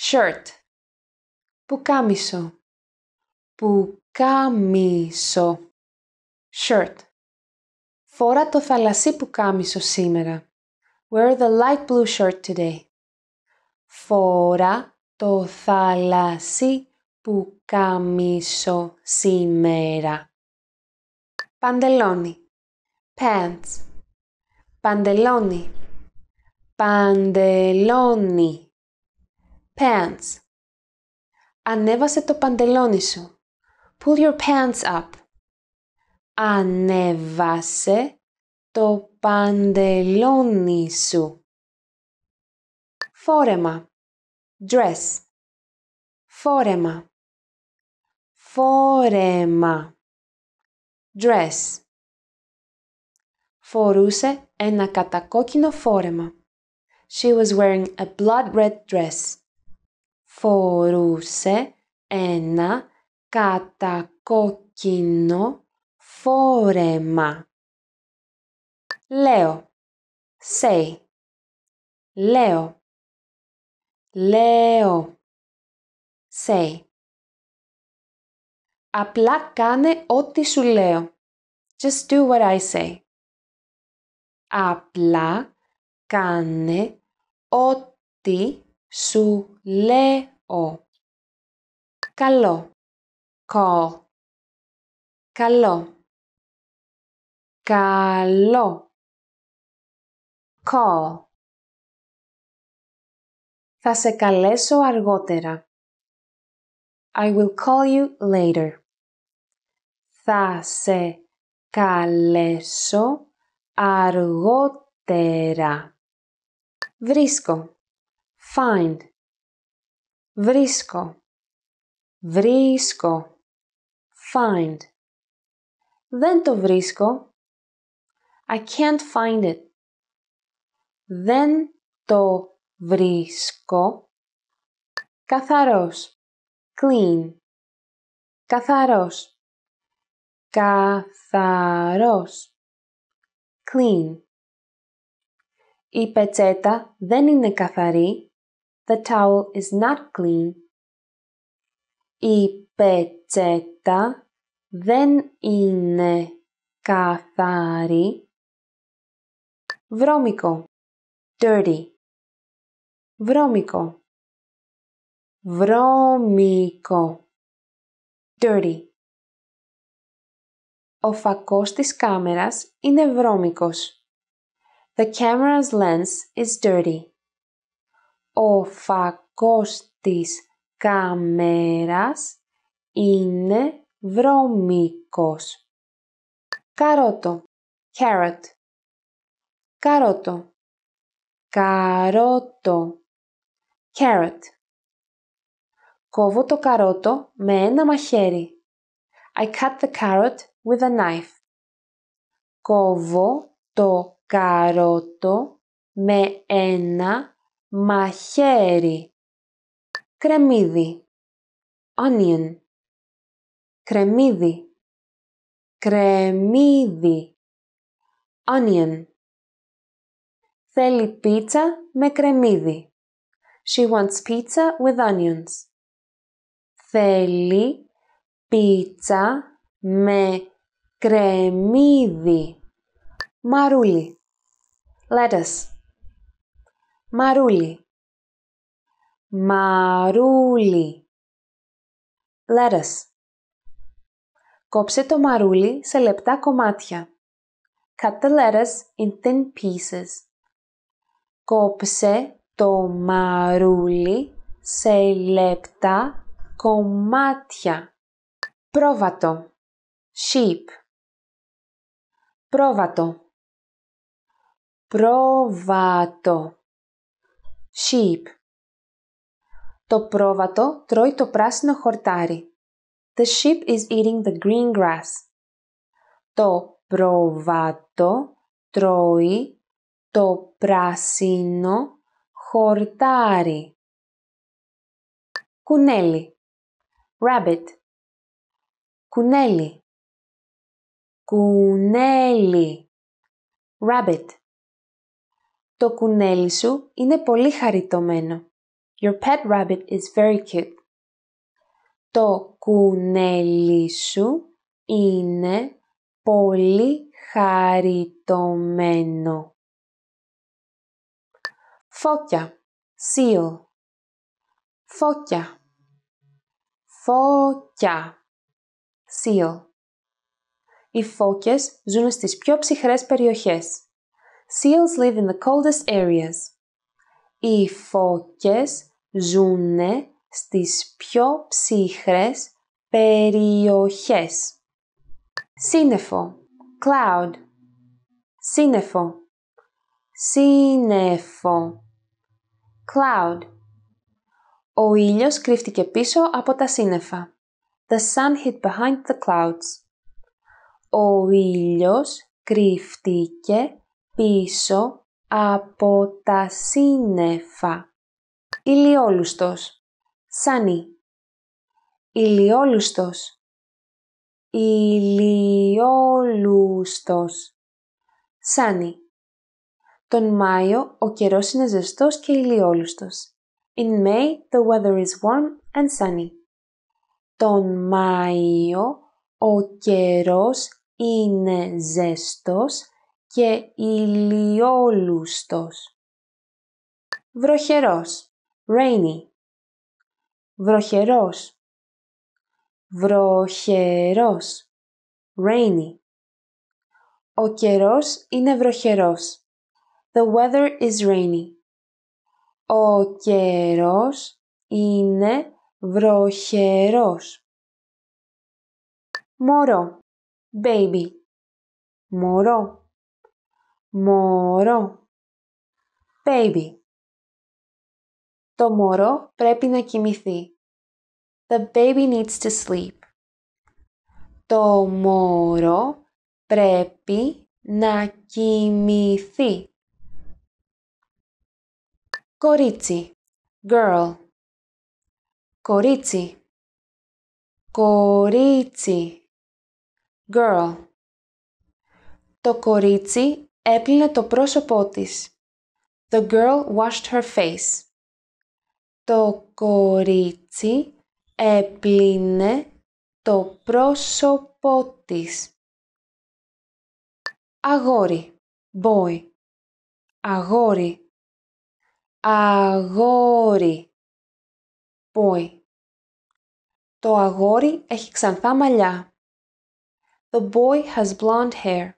shirt, πουκάμισο, πουκάμισο, shirt. Φόρα το θαλασσί πουκάμισο σήμερα. Wear the light blue shirt today. Φόρα το θαλασσί πουκάμισο σήμερα. Παντελόνι. Pants. Παντελόνι. Παντελόνι. Pants. Ανέβασε το παντελόνι σου. Pull your pants up. Ανέβασε το παντελόνι σου. Φόρεμα. Dress. Φόρεμα. Φόρεμα. Dress. Φορούσε ένα κατακόκκινο φόρεμα. She was wearing a blood red dress φορούσε ένα κατακόκκινο φόρεμα. Λέω. Say. Λέω. Λέω. Say. Απλά κάνε ό,τι σου λέω. Just do what I say. Απλά κάνε ό,τι σου λέω. Καλό. Call. Καλό. Καλό. Call. Θα σε καλέσω αργότερα. I will call you later. Θα σε καλέσω αργότερα. Βρίσκω. Find. Βρίσκω. Βρίσκω. Find. Δεν το βρίσκω. I can't find it. Δεν το βρίσκω. Καθαρός. Clean. Καθαρός. Καθαρός. Clean. Η πετσέτα δεν είναι καθαρή. The towel is not clean. Η πετσέτα δεν είναι καθαρή. Βρώμικο. Dirty. Βρώμικο. Βρώμικο. Dirty. Ο φακός της κάμερας είναι βρώμικος. The camera's lens is dirty. Ο φακός της κάμερας είναι βρώμικος. Καρότο. Carrot. Καρότο. Καρότο. Carrot. Κόβω το καρότο με ένα μαχαίρι. I cut the carrot with a knife. Κόβω το καρότο με ένα μαχαίρι, κρεμμύδι, onion, κρεμμύδι, κρεμμύδι, onion. Θέλει πίτσα με κρεμμύδι. She wants pizza with onions. Θέλει πίτσα με κρεμμύδι. Μαρούλι. Lettuce μαρούλι, Μαρούλι. Lettuce. Κόψε το μαρούλι σε λεπτά κομμάτια. Cut the lettuce in thin pieces. Κόψε το μαρούλι σε λεπτά κομμάτια. Πρόβατο. Sheep. Πρόβατο. Πρόβατο sheep. Το πρόβατο τρώει το πράσινο χορτάρι. The sheep is eating the green grass. Το πρόβατο τρώει το πράσινο χορτάρι. Κουνέλι. Rabbit. Κουνέλι. Κουνέλι. Rabbit. Το κουνέλι σου είναι πολύ χαριτωμένο. Your pet rabbit is very cute. Το κουνέλι σου είναι πολύ χαριτωμένο. Φώκια. Seal. Φώκια. Φώκια. Seal. Οι φώκες ζουν στις πιο ψυχρές περιοχές. Seals live in the coldest areas. Οι φώκες ζουν στις πιο ψυχρές περιοχές. Σύννεφο. Cloud. Σύννεφο. Σύννεφο. Cloud. Ο ήλιος κρύφτηκε πίσω από τα σύννεφα. The sun hid behind the clouds. Ο ήλιος κρύφτηκε πίσω πίσω από τα σύννεφα. Ηλιόλουστος. Σάνι. Ηλιόλουστος. Ηλιόλουστος. Σάνι. Τον Μάιο ο καιρός είναι ζεστός και ηλιόλουστος. In May the weather is warm and sunny. Τον Μάιο ο καιρός είναι ζεστός και ηλιόλουστος. Βροχερός, rainy. Βροχερός. Βροχερός, rainy. Ο καιρός είναι βροχερός. The weather is rainy. Ο καιρός είναι βροχερός. Μωρό, baby. Μωρό. Μωρό. Baby. Το μωρό πρέπει να κοιμηθεί. The baby needs to sleep. Το μωρό πρέπει να κοιμηθεί. Κορίτσι. Girl. Κορίτσι. Κορίτσι. Girl. Το κορίτσι έπλυνε το πρόσωπό της. The girl washed her face. Το κορίτσι έπλυνε το πρόσωπό της. Αγόρι, boy. Αγόρι. Αγόρι, boy. Το αγόρι έχει ξανθά μαλλιά. The boy has blonde hair.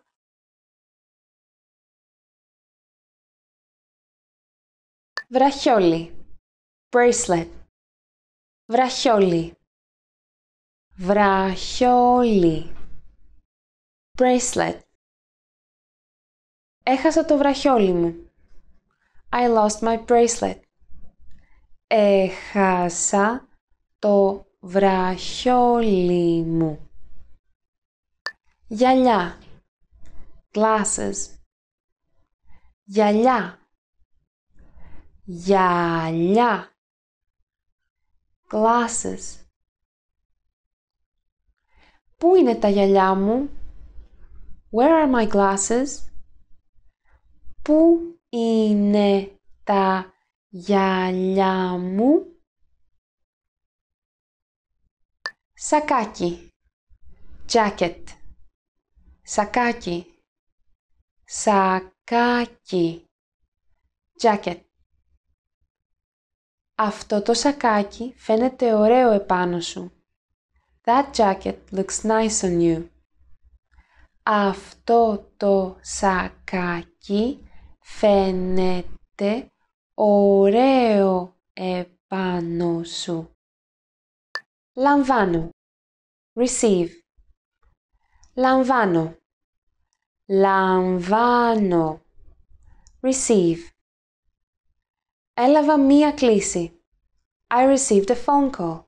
βραχιόλι bracelet βραχιόλι βραχιόλι bracelet Έχασα το βραχιόλι μου. I lost my bracelet. Έχασα το βραχιόλι μου. Γυαλιά. Glasses. Γυαλιά γυαλιά, glasses. Πού είναι τα γυαλιά μου? Where are my glasses? Πού είναι τα γυαλιά μου? Σακάκι, jacket. Σακάκι, σακάκι, jacket. Αυτό το σακάκι φαίνεται ωραίο επάνω σου. That jacket looks nice on you. Αυτό το σακάκι φαίνεται ωραίο επάνω σου. Λαμβάνω. Receive. Λαμβάνω. Λαμβάνω. Receive. Έλαβα μία κλήση. I received a phone call.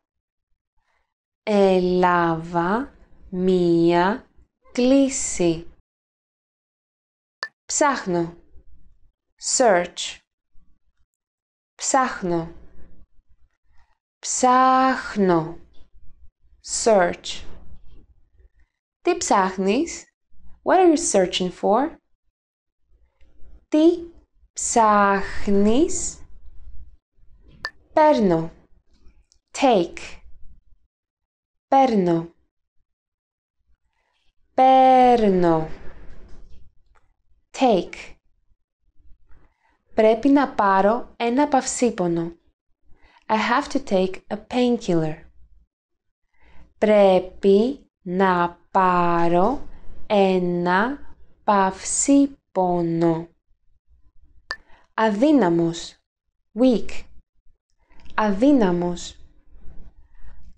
Έλαβα μία κλήση. Ψάχνω. Search. Ψάχνω. Ψάχνω. Search. Τι ψάχνεις? What are you searching for? Τι ψάχνεις? Παίρνω. Take. Παίρνω. Παίρνω. Take. Πρέπει να πάρω ένα παυσίπονο. I have to take a painkiller. Πρέπει να πάρω ένα παυσίπονο. Αδύναμος. Weak αδύναμος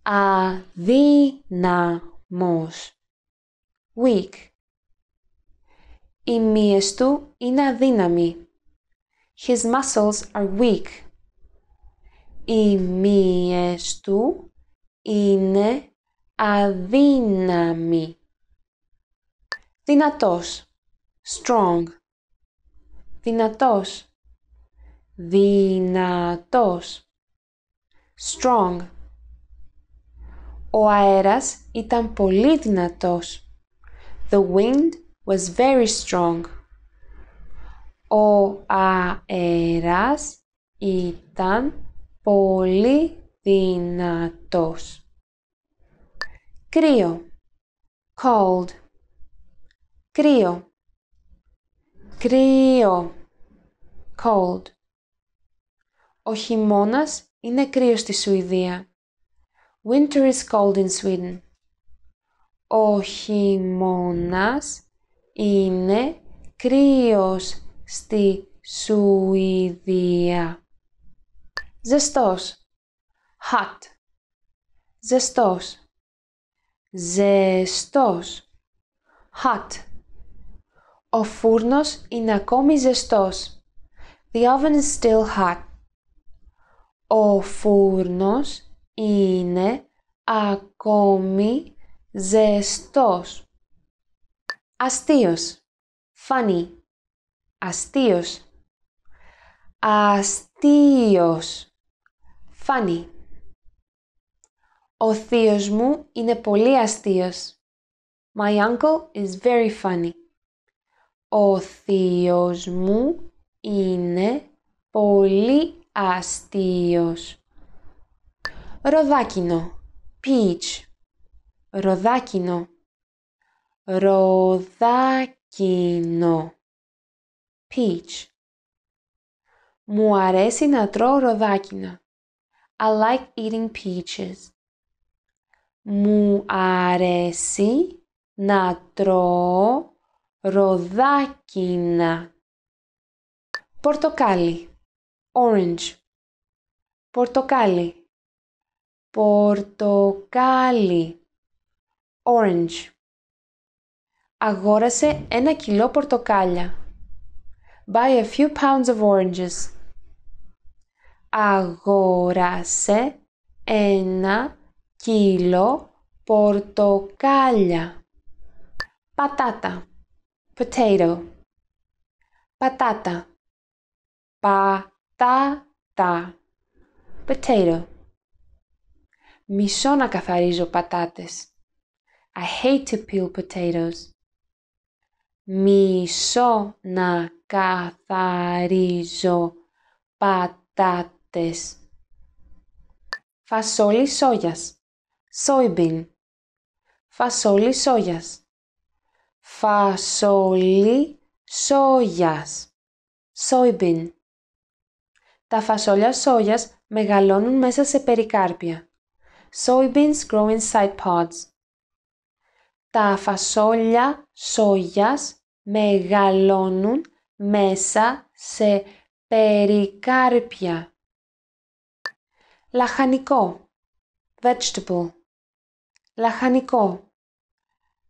αδύναμος weak Οι μύες του είναι αδύναμοι His muscles are weak Οι μύες του είναι αδύναμοι Δυνατός strong Δυνατός Δυνατός strong. Ο αέρας ήταν πολύ δυνατός. The wind was very strong. Ο αέρας ήταν πολύ δυνατός. Κρύο. Cold. Κρύο. Κρύο. Cold. Ο χειμώνας Είναι κρύος στη Σουηδία. Winter is cold in Sweden. Ο χειμώνας είναι κρύος στη Σουηδία. Ζεστός. Hot. Ζεστός. Ζεστός. Hot. Ο φούρνος είναι ακόμη ζεστός. The oven is still hot. Ο φούρνος είναι ακόμη ζεστός. Αστείος. Funny. Αστείος. Αστείος. Funny. Ο θείος μου είναι πολύ αστείος. My uncle is very funny. Ο θείος μου είναι πολύ αστείος. Ροδάκινο, peach. Ροδάκινο. Ροδάκινο. Peach. Μου αρέσει να τρώω ροδάκινα. I like eating peaches. Μου αρέσει να τρώω ροδάκινα. Πορτοκάλι orange, πορτοκάλι, πορτοκάλι, orange. Αγόρασε ένα κιλό πορτοκάλια. Buy a few pounds of oranges. Αγόρασε ένα κιλό πορτοκάλια. Πατάτα. Potato. Πατάτα. Πατάτα τα τα potato Μισώ να καθαρίζω πατάτες. I hate to peel potatoes. Μισώ να καθαρίζω πατάτες. Φασόλι σόγιας. Soybean. Φασόλι σόγιας. Φασόλι σόγιας. Soybean τα φασόλια σόγιας μεγαλώνουν μέσα σε περικάρπια. Soybeans grow inside pods. Τα φασόλια σόγιας μεγαλώνουν μέσα σε περικάρπια. Λαχανικό. Vegetable. Λαχανικό.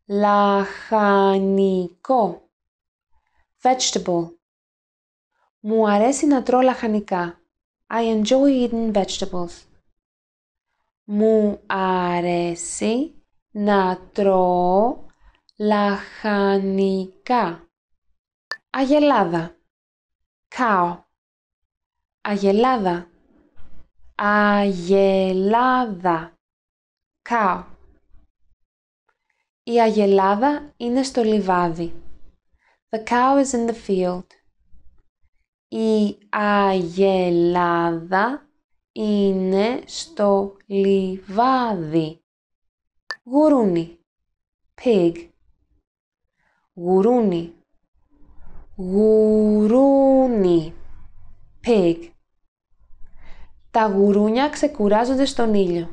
Λαχανικό. Vegetable. Μου αρέσει να τρώω λαχανικά. I enjoy eating vegetables. Μου αρέσει να τρώω λαχανικά. Αγελάδα. Κάο. Αγελάδα. Αγελάδα. Κάο. Η αγελάδα είναι στο λιβάδι. The cow is in the field. Η αγελάδα είναι στο λιβάδι. Γουρούνι. Pig. Γουρούνι. Γουρούνι. Pig. Τα γουρούνια ξεκουράζονται στον ήλιο.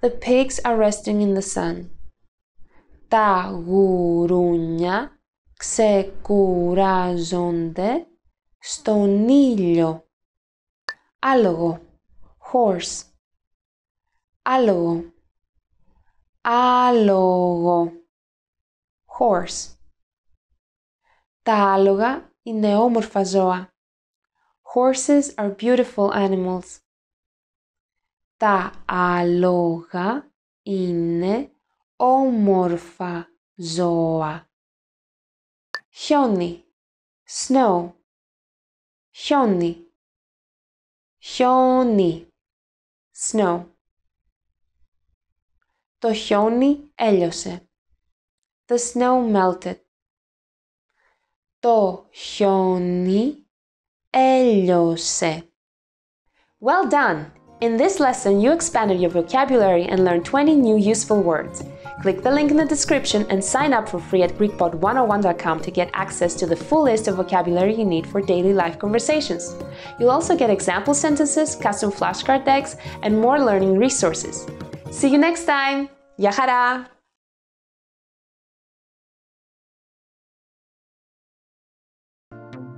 The pigs are resting in the sun. Τα γουρούνια ξεκουράζονται στον ήλιο. Άλογο. Horse. Άλογο. Άλογο. Horse. Τα άλογα είναι όμορφα ζώα. Horses are beautiful animals. Τα άλογα είναι όμορφα ζώα. Χιόνι. Snow. χιόνι χιόνι snow το χιόνι έλειωσε the snow melted το χιόνι έλειωσε Well done! In this lesson, you expanded your vocabulary and learned 20 new useful words. Click the link in the description and sign up for free at GreekPod101.com to get access to the full list of vocabulary you need for daily life conversations. You'll also get example sentences, custom flashcard decks, and more learning resources. See you next time! Yahara!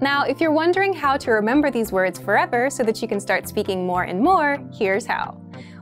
Now, if you're wondering how to remember these words forever so that you can start speaking more and more, here's how.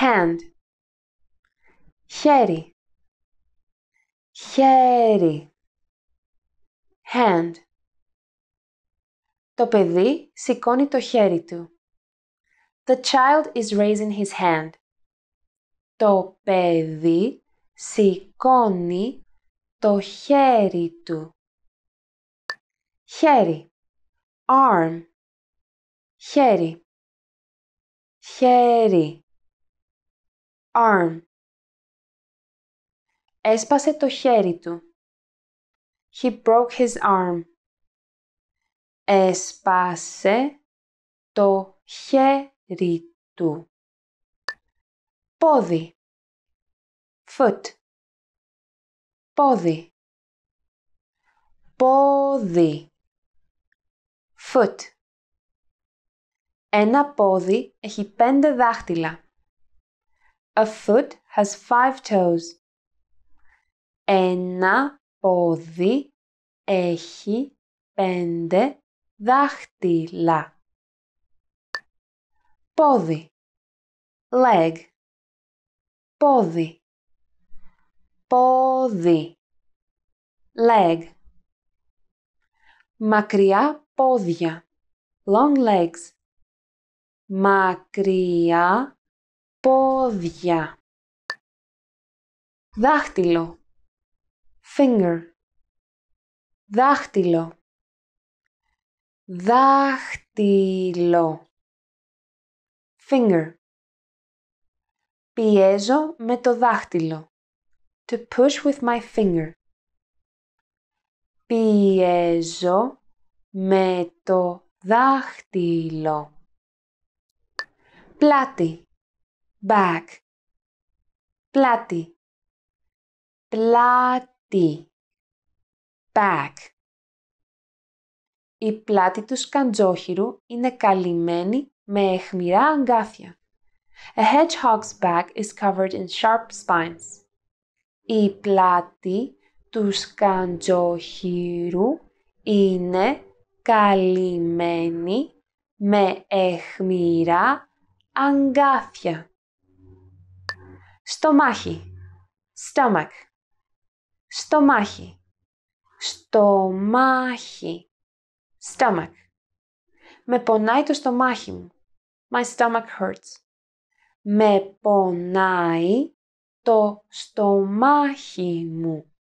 hand χέρι χέρι hand Το παιδί σηκώνει το χέρι του. The child is raising his hand. Το παιδί σηκώνει το χέρι του. Χέρι. Arm. Χέρι. Χέρι arm. Έσπασε το χέρι του. He broke his arm. Έσπασε το χέρι του. Πόδι. Foot. Πόδι. Πόδι. Foot. Ένα πόδι έχει πέντε δάχτυλα. A foot has five toes. Ένα πόδι έχει πέντε δάχτυλα. Πόδι. Leg. Πόδι. Πόδι. Leg. Μακριά πόδια. Long legs. Μακριά πόδια δάχτυλο finger δάχτυλο δάχτυλο finger πιέζω με το δάχτυλο to push with my finger πιέζω με το δάχτυλο πλάτη back, πλάτη, πλάτη, back. Η πλάτη του σκαντζόχυρου είναι καλυμμένη με αιχμηρά αγκάθια. A hedgehog's back is covered in sharp spines. Η πλάτη του σκαντζόχυρου είναι καλυμμένη με αιχμηρά αγκάθια στομάχι, stomach, στομάχι, στομάχι, stomach. Με πονάει το στομάχι μου. My stomach hurts. Με πονάει το στομάχι μου.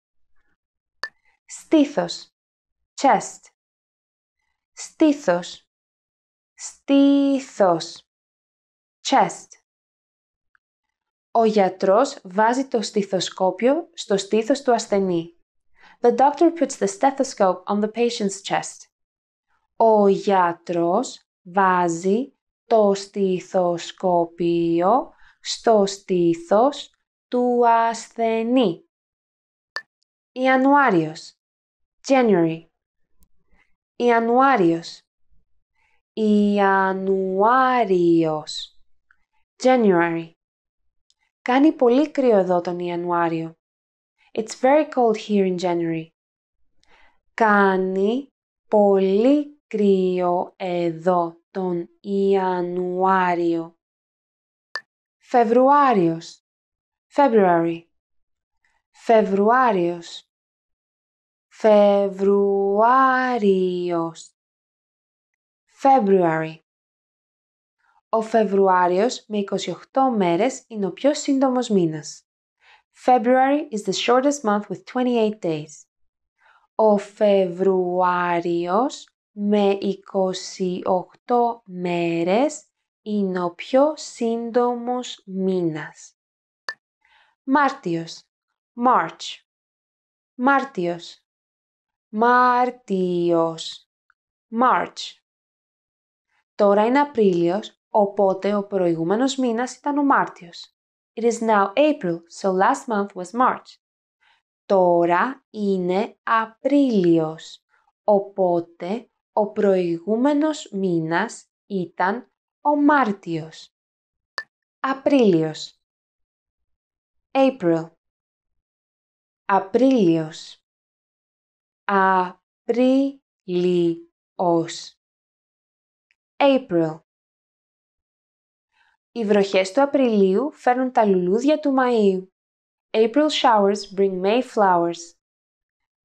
Στήθος. Chest. Στήθος. Στήθος. Chest. Ο γιατρός βάζει το στιθοσκόπιο στο στήθος του ασθενή. The doctor puts the stethoscope on the patient's chest. Ο γιατρός βάζει το στιθοσκόπιο στο στήθος του ασθενή. Ιανουάριος January Ιανουάριος Ιανουάριος January Κάνει πολύ κρύο εδώ τον Ιανουάριο. It's very cold here in January. Κάνει πολύ κρύο εδώ τον Ιανουάριο. Φεβρουάριος. February. Φεβρουάριος. Φεβρουάριος. February. Ο Φεβρουάριος με 28 μέρες είναι ο πιο σύντομος μήνας. February is the shortest month with 28 days. Ο Φεβρουάριος με 28 μέρες είναι ο πιο σύντομος μήνας. Μάρτιος March Μάρτιος Μάρτιος March Τώρα είναι Απρίλιος Οπότε ο προηγούμενος μήνας ήταν ο Μάρτιος. It is now April, so last month was March. Τώρα είναι Απρίλιος. Οπότε ο προηγούμενος μήνας ήταν ο Μάρτιος. Απρίλιος. April. Απρίλιος. Απρίλιος. April. Οι βροχές του Απριλίου φέρνουν τα λουλούδια του Μαΐου. April showers bring May flowers.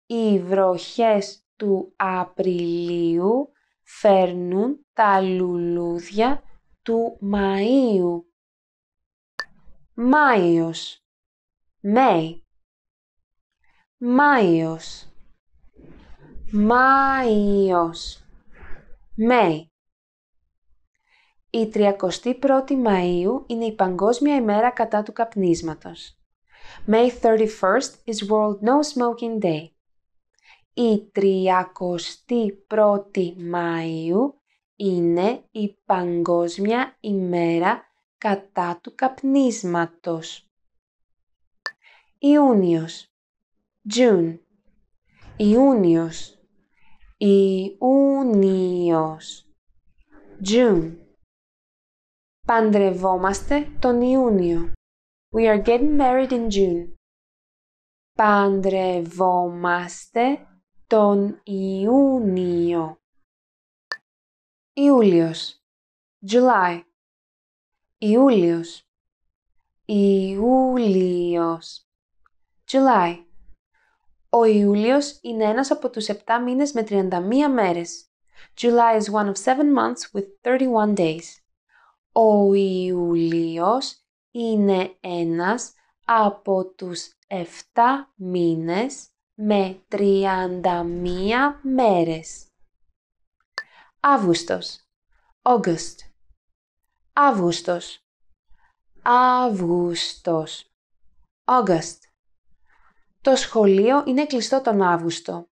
Οι βροχές του Απριλίου φέρνουν τα λουλούδια του Μαΐου. Μάιος. May. Μάιος. Μάιος. May. Η 31η Μαΐου είναι η Παγκόσμια ημέρα κατά του καπνίσματος. May 31st is World No Smoking Day. Η 31η Μαΐου είναι η Παγκόσμια ημέρα κατά του καπνίσματος. Ιούνιος June Ιούνιος Ιούνιος June Παντρευόμαστε τον Ιούνιο. We are getting married in June. Παντρευόμαστε τον Ιούνιο. Ιούλιος. July. Ιούλιος. Ιούλιος. July. Ο Ιούλιος είναι ένας από τους 7 μήνες με 31 μέρες. July is one of 7 months with 31 days. Ο Ιουλίος είναι ένας από τους 7 μήνες με 31 μέρες. Αύγουστος. August. Αύγουστος. Αύγουστος. August. Το σχολείο είναι κλειστό τον Αύγουστο.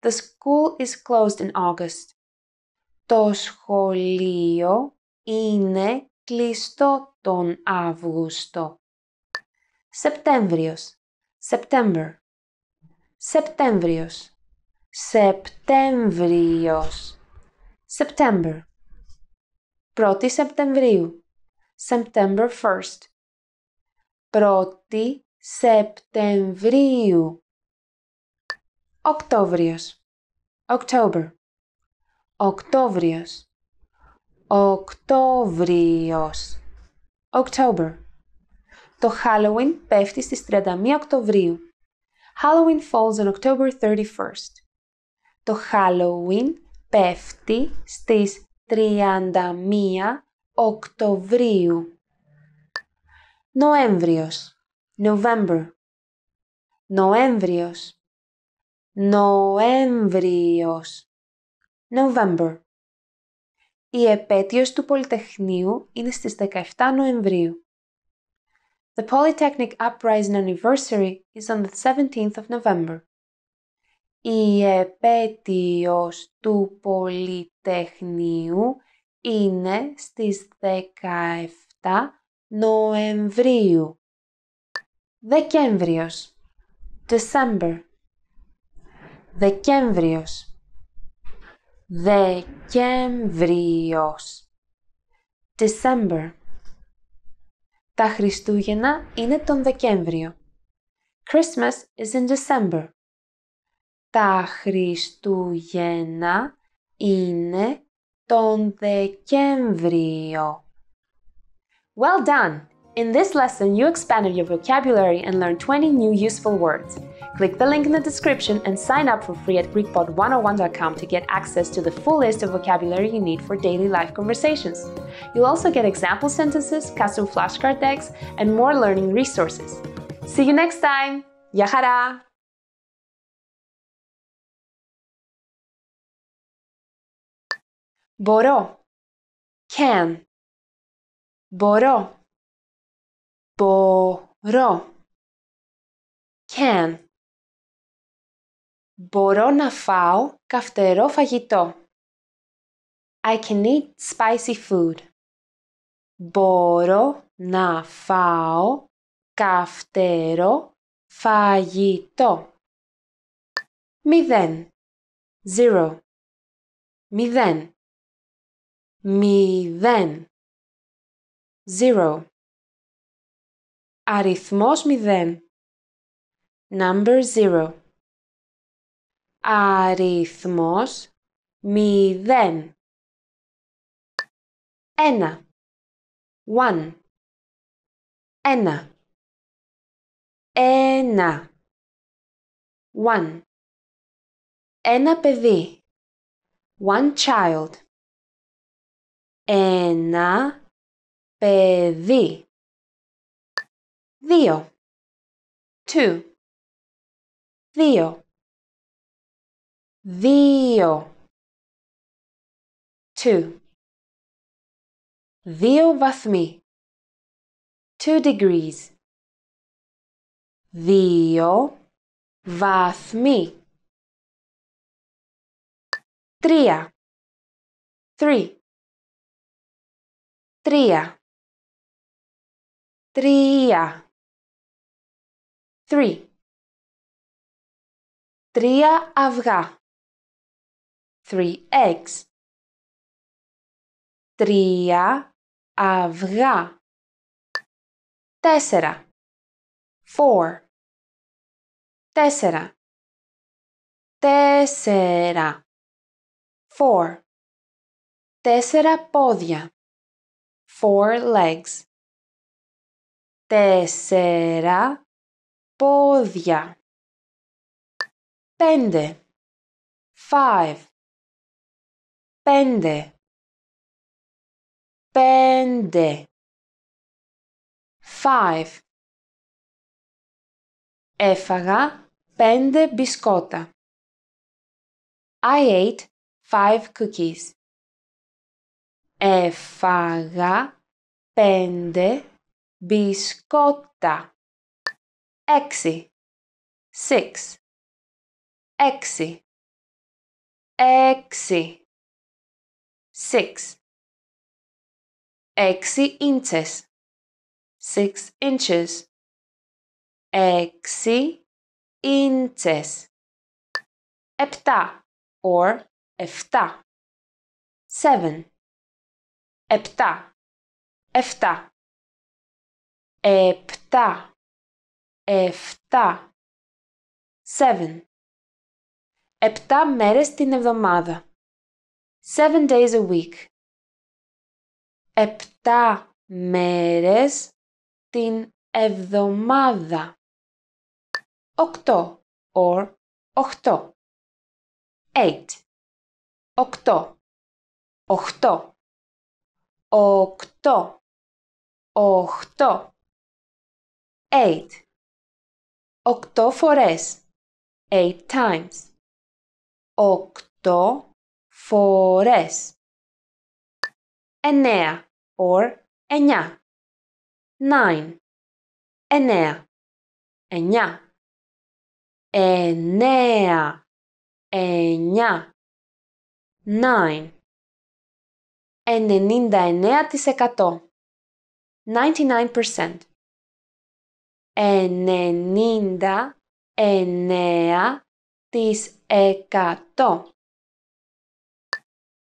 The school is closed in August. Το σχολείο είναι κλειστό τον Αύγουστο. Σεπτέμβριος. September. Σεπτέμβριος. Σεπτέμβριος. September. 1η Σεπτεμβρίου. September 1st. 1η Σεπτεμβρίου. Οκτώβριος. October. Οκτώβριος. Οκτώβριος. October. Το Halloween πέφτει στις 31 Οκτωβρίου. Halloween falls on October 31st. Το Halloween πέφτει στις 31 Οκτωβρίου. Νοέμβριος. November. Νοέμβριος. Νοέμβριος. Η επέτειος του Πολυτεχνείου είναι στις 17 Νοεμβρίου. The Polytechnic Uprising Anniversary is on the 17th of November. Η επέτειος του Πολυτεχνείου είναι στις 17 Νοεμβρίου. Δεκέμβριος. December. Δεκέμβριος. Δεκέμβριος. December. Τα Χριστούγεννα είναι τον Δεκέμβριο. Christmas is in December. Τα Χριστούγεννα είναι τον Δεκέμβριο. Well done! In this lesson, you expanded your vocabulary and learned 20 new useful words. Click the link in the description and sign up for free at GreekPod101.com to get access to the full list of vocabulary you need for daily life conversations. You'll also get example sentences, custom flashcard decks, and more learning resources. See you next time! Yahara! Boró. Can. Boró. Boró. Can. Μπορώ να φάω καυτερό φαγητό. I can eat spicy food. Μπορώ να φάω καυτερό φαγητό. Μηδέν. Zero. Μηδέν. Μηδέν. Zero. Αριθμός μηδέν. Number zero αριθμός μηδέν. Ένα. One. Ένα. Ένα. One. Ένα παιδί. One child. Ένα παιδί. Δύο. Two. Δύο. Δύο. Two. Δύο βαθμοί. Two degrees. Δύο βαθμοί. Τρία. Three. Τρία. Τρία. Three. Τρία αυγά. three eggs. Τρία αυγά. Τέσσερα. Four. Τέσσερα. Τέσσερα. Four. Τέσσερα πόδια. Four legs. Τέσσερα πόδια. Πέντε. Five πέντε πέντε five έφαγα πέντε μπισκότα I ate five cookies έφαγα πέντε μπισκότα έξι six έξι έξι six. Έξι inches. Six inches. Έξι inches. Επτά or εφτά. Seven. Επτά. Εφτά. Επτά. Εφτά. Seven. Επτά μέρες την εβδομάδα. 7 days a week, επτά μέρες την εβδομάδα, 8 or 8, 8, 8, 8, 8, 8, 8 φορές, 8 times, 8, φορές. Εννέα or Nine. Ενενήντα εννέα της εκατό. Ninety-nine percent. Ενενήντα εννέα της εκατό.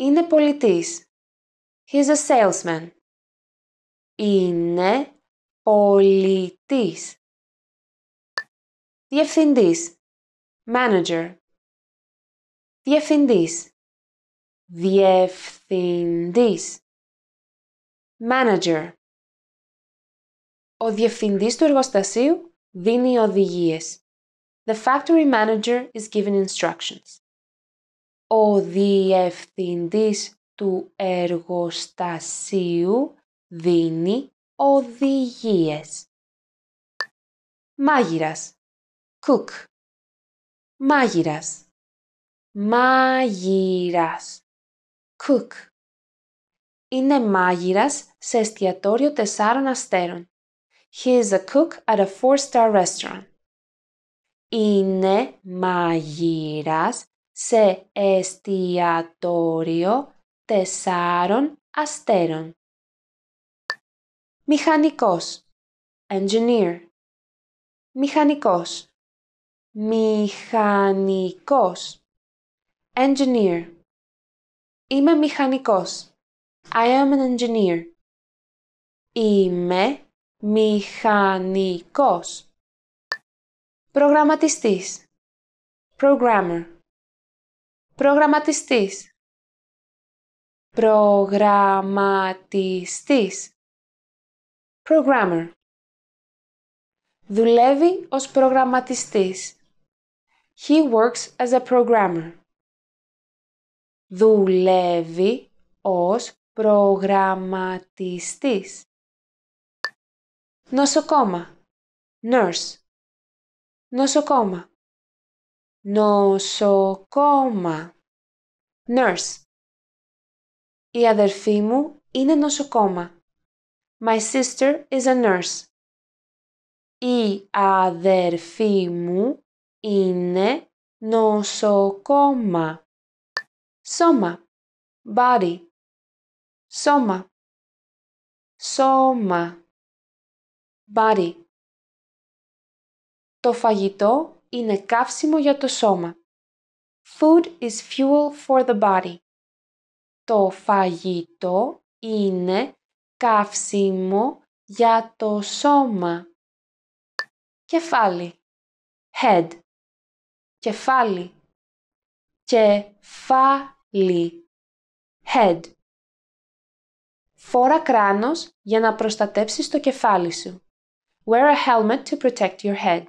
Είναι πολιτής. He's a salesman. Είναι πολιτής. Διευθυντής. Manager. Διευθυντής. Διευθυντής. Manager. Ο διευθυντής του εργοστασίου δίνει οδηγίες. The factory manager is giving instructions ο διευθυντής του εργοστασίου δίνει οδηγίες. Μάγειρας. Cook. Μάγειρας. Μάγειρας. Cook. Είναι μάγειρας σε εστιατόριο τεσσάρων αστέρων. He is a cook at a four-star restaurant. Είναι μάγειρας σε εστιατόριο τεσσάρων αστέρων. Μηχανικός Engineer Μηχανικός Μηχανικός Engineer Είμαι μηχανικός I am an engineer Είμαι μηχανικός Προγραμματιστής Programmer Προγραμματιστής. Προγραμματιστής. Programmer. Δουλεύει ως προγραμματιστής. He works as a programmer. Δουλεύει ως προγραμματιστής. Νοσοκόμα. Nurse. Νοσοκόμα. Νοσοκόμα. Nurse. Η αδερφή μου είναι νοσοκόμα. My sister is a nurse. Η αδερφή μου είναι νοσοκόμα. Σώμα. Body. Σώμα. Σώμα. Body. Το φαγητό είναι καύσιμο για το σώμα. Food is fuel for the body. Το φαγητό είναι καύσιμο για το σώμα. Κεφάλι. Head. Κεφάλι. Κεφάλι. Head. Φόρα κράνος για να προστατεύσεις το κεφάλι σου. Wear a helmet to protect your head.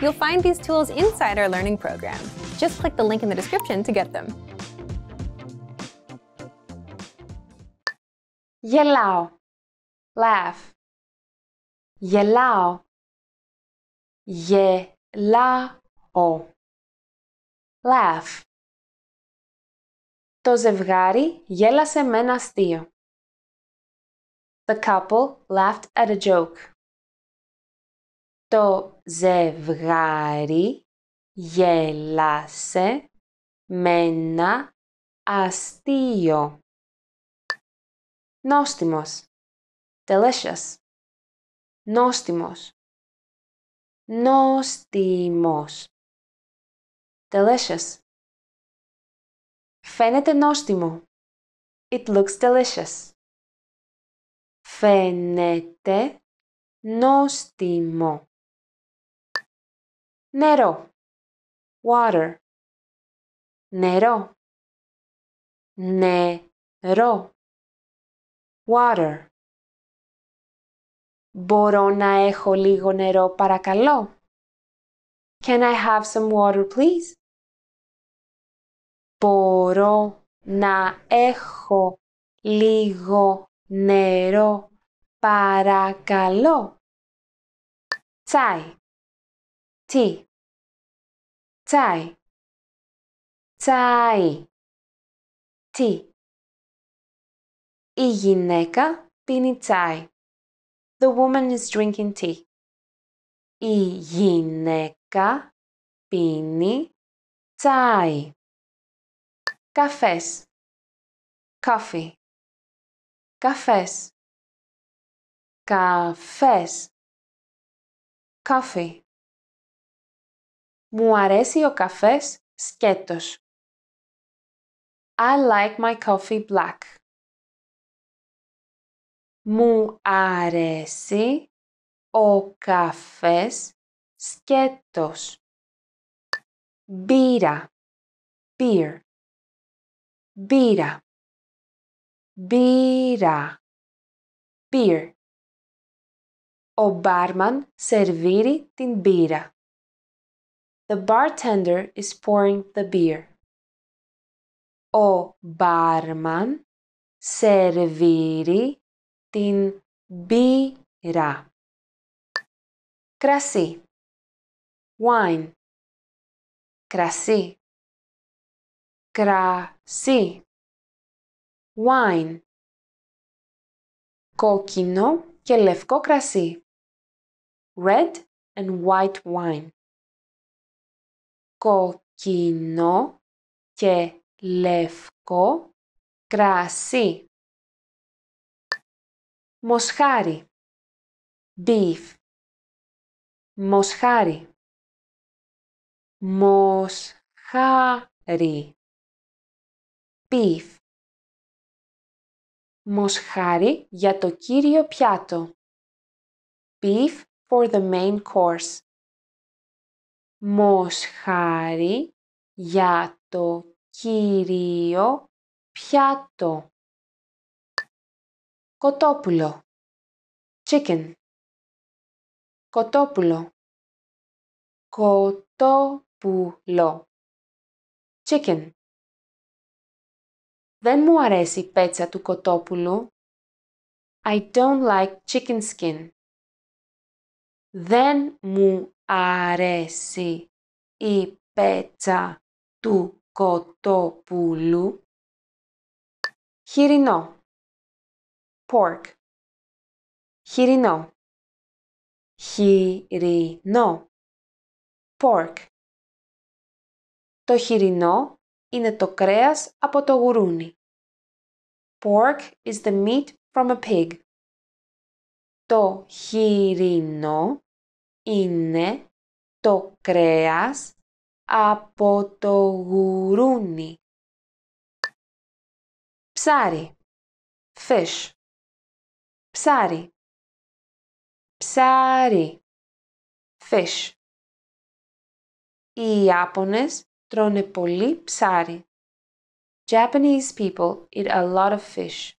You'll find these tools inside our learning program. Just click the link in the description to get them. Yellow, laugh. Yellow, yellow, laugh. Το ζευγάρι γέλασε με ένα αστείο. The couple laughed at a joke. Το ζευγάρι γέλασε με ένα αστείο. Νόστιμος. Delicious. Νόστιμος. Νόστιμος. Delicious. Φαίνεται νόστιμο. It looks delicious. Φαίνεται νόστιμο. Nero, water. Nero, Nero, water. Μπορώ να έχω λίγο νερό παρακαλώ. Can I have some water please? Μπορώ να έχω λίγο νερό παρακαλώ. Τσάι. Tea, chai, tai ti i pini chai. the woman is drinking tea i pini chai. cafes coffee cafes cafes coffee Μου αρέσει ο καφές σκέτος. I like my coffee black. Μου αρέσει ο καφές σκέτος. Μπύρα. Beer. Μπύρα. Μπύρα. Beer. Ο μπάρμαν σερβίρει την μπύρα. The bartender is pouring the beer. O barman serviri tin bira. Krasí, Wine. Krasí, krasí, Wine. Kokinó και λευκό κρασί. Red and white wine. κοκκινό και λευκό κρασί. Μοσχάρι. Beef. Μοσχάρι. Μοσχάρι. Beef. Μοσχάρι για το κύριο πιάτο. Beef for the main course μοσχάρι για το κυρίο πιάτο. Κοτόπουλο. Chicken. Κοτόπουλο. Κοτόπουλο. Chicken. Δεν μου αρέσει η πέτσα του κοτόπουλου. I don't like chicken skin. Δεν μου αρέσει η πέτσα του κοτόπουλου. Χοιρινό. Pork. Χοιρινό. Χοιρινό. Pork. Το χοιρινό είναι το κρέας από το γουρούνι. Pork is the meat from a pig. Το χοιρινό είναι το κρέας από το γουρούνι. Ψάρι. Fish. Ψάρι. Ψάρι. Fish. Οι Ιάπωνες τρώνε πολύ ψάρι. Japanese people eat a lot of fish.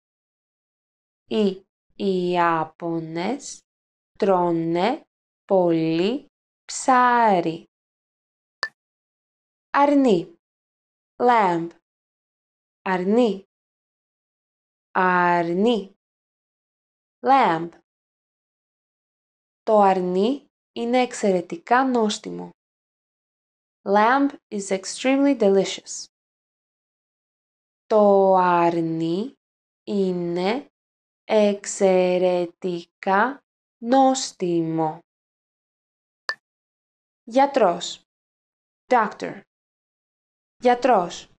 Οι Ιάπωνες τρώνε πολύ ψάρι. Αρνί. Lamb. Αρνί. Αρνί. Lamb. Το αρνί είναι εξαιρετικά νόστιμο. Lamb is extremely delicious. Το αρνί είναι εξαιρετικά νόστιμο. Γιατρός. Doctor. Γιατρός.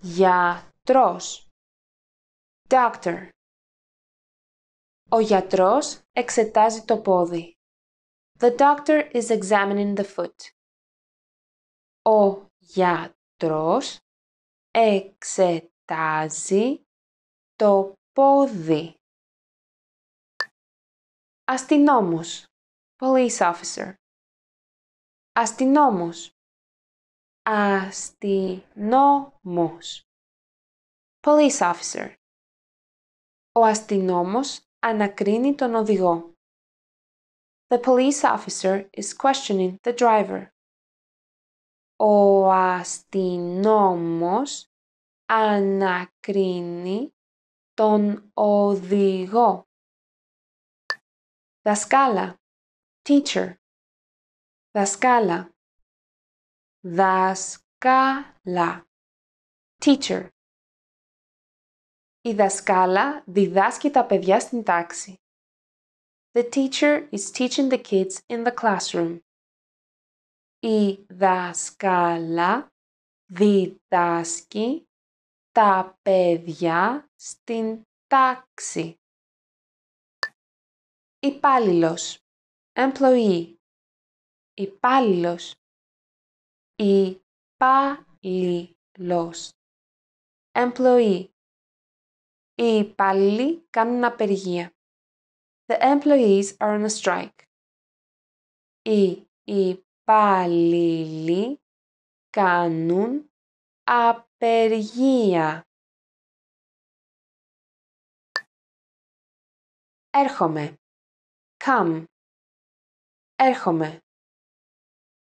Γιατρός. Doctor. Ο γιατρός εξετάζει το πόδι. The doctor is examining the foot. Ο γιατρός εξετάζει το πόδι. Αστυνόμος. Police officer. Αστυνόμος. Αστυνόμος. Police officer. Ο αστυνόμος ανακρίνει τον οδηγό. The police officer is questioning the driver. Ο αστυνόμος ανακρίνει τον οδηγό. Δασκάλα. Teacher. Δασκάλα. Δασκάλα. Teacher. Η δασκάλα διδάσκει τα παιδιά στην τάξη. The teacher is teaching the kids in the classroom. Η δασκάλα διδάσκει τα παιδιά στην τάξη. Υπάλληλος. Employee. Υπάλληλος. Υπάλληλος. Employee. Οι υπάλληλοι κάνουν απεργία. The employees are on a strike. Οι υπάλληλοι κάνουν απεργία. Έρχομαι. Come. Έρχομαι.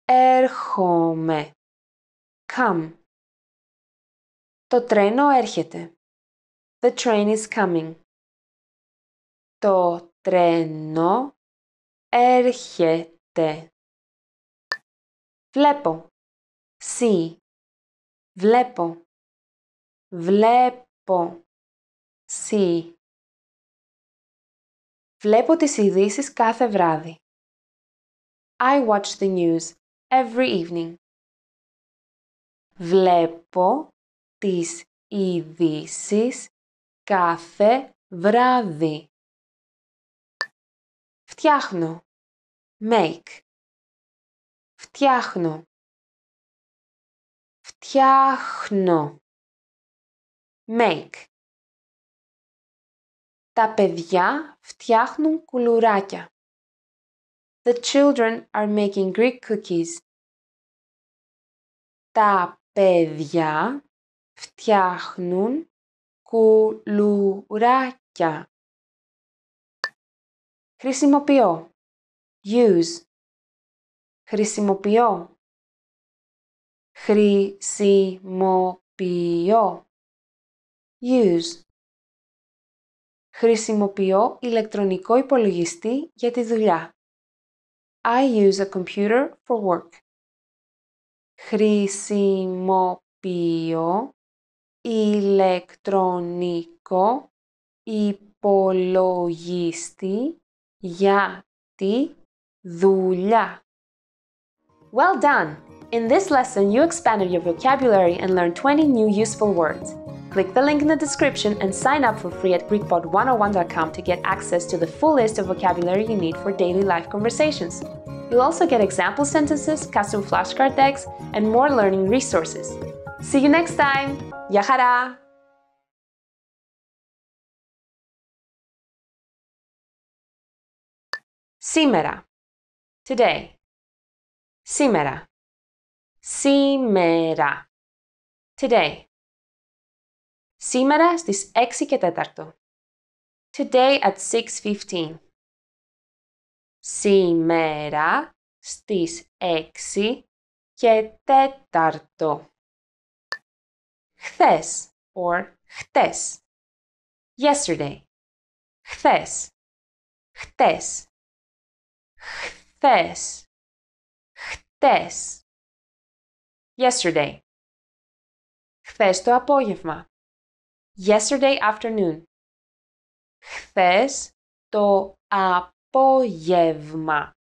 Έρχομαι. Come. Το τρένο έρχεται. The train is coming. Το τρένο έρχεται. Βλέπω. See. Βλέπω. Βλέπω. See. Βλέπω τις ειδήσεις κάθε βράδυ. I watch the news every evening. Βλέπω τις ειδήσεις κάθε βράδυ. Φτιάχνω. Make. Φτιάχνω. Φτιάχνω. Make. Τα παιδιά φτιάχνουν κουλουράκια. The children are making Greek cookies. Τα παιδιά φτιάχνουν κουλουράκια. Χρησιμοποιώ. Use. Χρησιμοποιώ. Χρησιμοποιώ. Use. Χρησιμοποιώ ηλεκτρονικό υπολογιστή για τη δουλειά. I use a computer for work. Χρησιμοποιώ ηλεκτρονικό υπολογιστή για τη δουλειά. Well done! In this lesson, you expanded your vocabulary and learned 20 new useful words. Click the link in the description and sign up for free at GreekPod101.com to get access to the full list of vocabulary you need for daily life conversations. You'll also get example sentences, custom flashcard decks, and more learning resources. See you next time! Yahara! Σήμερα. Today. Σήμερα. Σήμερα. Today. Σήμερα στις 6 και 4. Today at 6.15. Σήμερα στις 6 και 4. Χθες or χτες. Yesterday. Χθες. Χτες. Χθες. Χτες. Yesterday. Χθες το απόγευμα yesterday afternoon. Χθες το απόγευμα.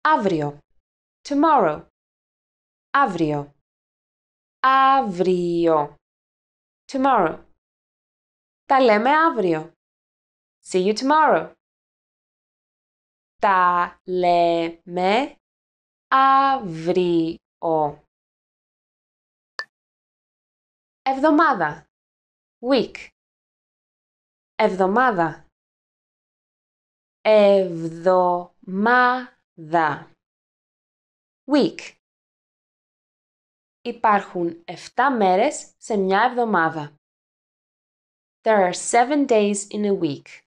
Αύριο. Tomorrow. Αύριο. Αύριο. Tomorrow. Τα λέμε αύριο. See you tomorrow. Τα λέμε αύριο. Εβδομάδα. Week. Εβδομάδα. Εβδομάδα. Week. Υπάρχουν 7 μέρες σε μια εβδομάδα. There are seven days in a week.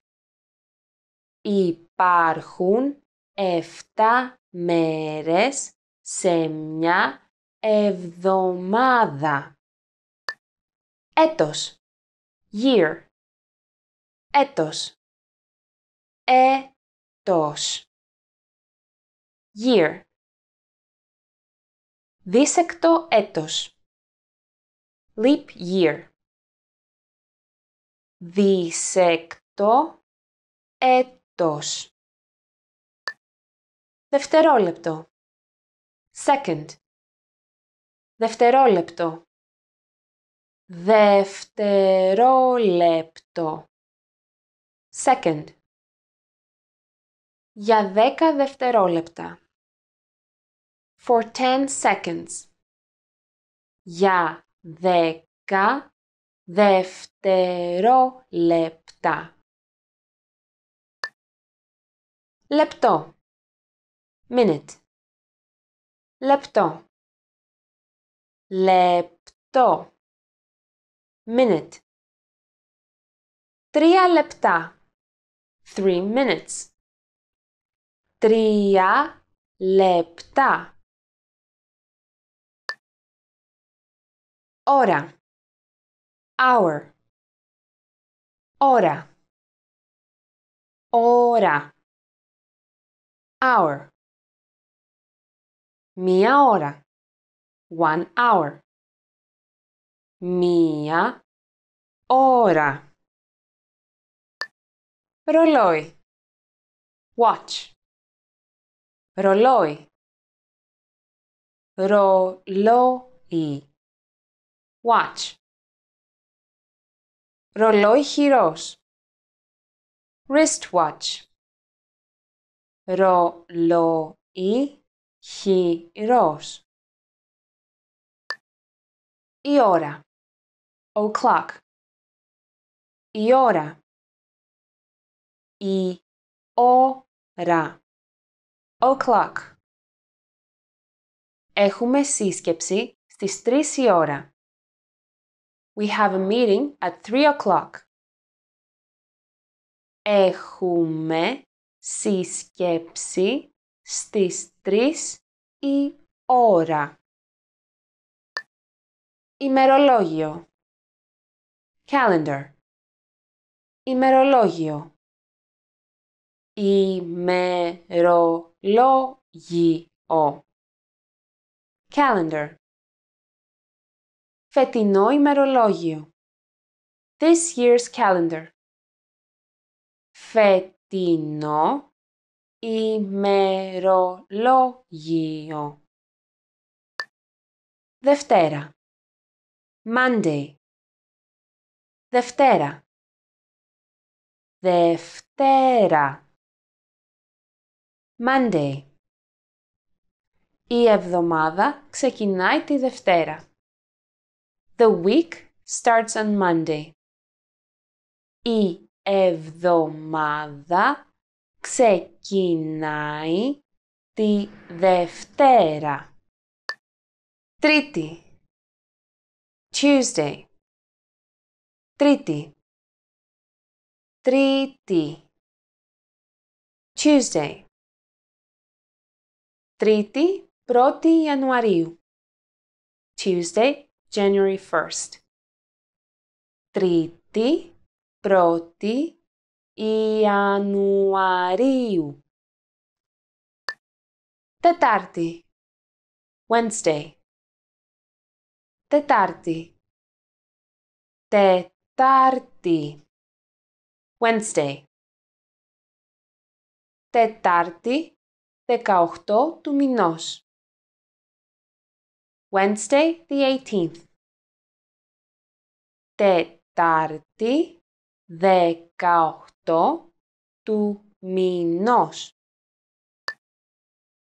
Υπάρχουν 7 μέρες σε μια εβδομάδα έτος, year, έτος, έτος, year, δίσεκτο έτος, leap year, δίσεκτο έτος, δευτερόλεπτο, second, δευτερόλεπτο, Δευτερόλεπτο. Second. Για δέκα δευτερόλεπτα. For 10 seconds. Για δέκα δευτερόλεπτα. Λεπτό. Minute. Λεπτό. Λεπτό. minute. Τρία λεπτά. Three minutes. Τρία λεπτά. Ώρα. Hour. Ώρα. Ώρα. Hour. Μία ώρα. One hour μία ώρα. Ρολόι. Watch. Ρολόι. Ρολόι. Watch. Ρολόι χειρός. Wristwatch. Ρολόι χειρός. Η ώρα. O'clock. Η ώρα. Η ώρα. O'clock. Έχουμε σύσκεψη στις τρεις η ώρα. We have a meeting at three o'clock. Έχουμε σύσκεψη στις τρεις η ώρα ημερολόγιο calendar ημερολόγιο ημερολόγιο calendar φετινό ημερολόγιο this year's calendar φετινό ημερολόγιο Δευτέρα Monday. Δευτέρα. Δευτέρα. Monday. Η εβδομάδα ξεκινάει τη Δευτέρα. The week starts on Monday. Η εβδομάδα ξεκινάει τη Δευτέρα. Τρίτη. Tuesday. Tríti. Tríti. Tuesday. triti proti Ιανουαρίου. Tuesday, January 1st. triti proti Ιανουαρίου. Τετάρτη, Wednesday. Τετάρτη. Τετάρτη. Wednesday. Τετάρτη, 18 του μηνός. Wednesday, the 18th. Τετάρτη, 18 του μηνός.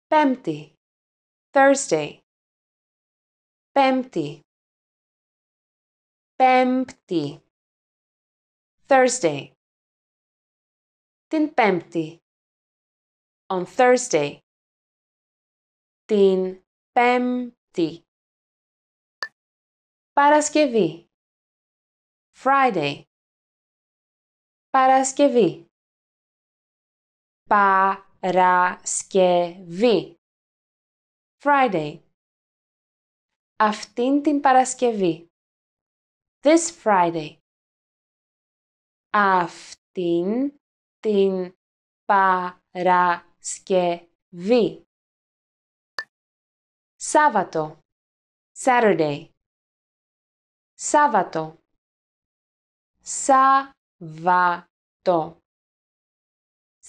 Πέμπτη, Thursday. Πέμπτη, Πέμπτη. Thursday. Την Πέμπτη. On Thursday. Την Πέμπτη. Παρασκευή. Friday. Παρασκευή. Παρασκευή. Friday. Αυτήν την Παρασκευή. This Friday. Αυτήν την Παρασκευή. Σάββατο. Saturday. Σάββατο. Σάββατο.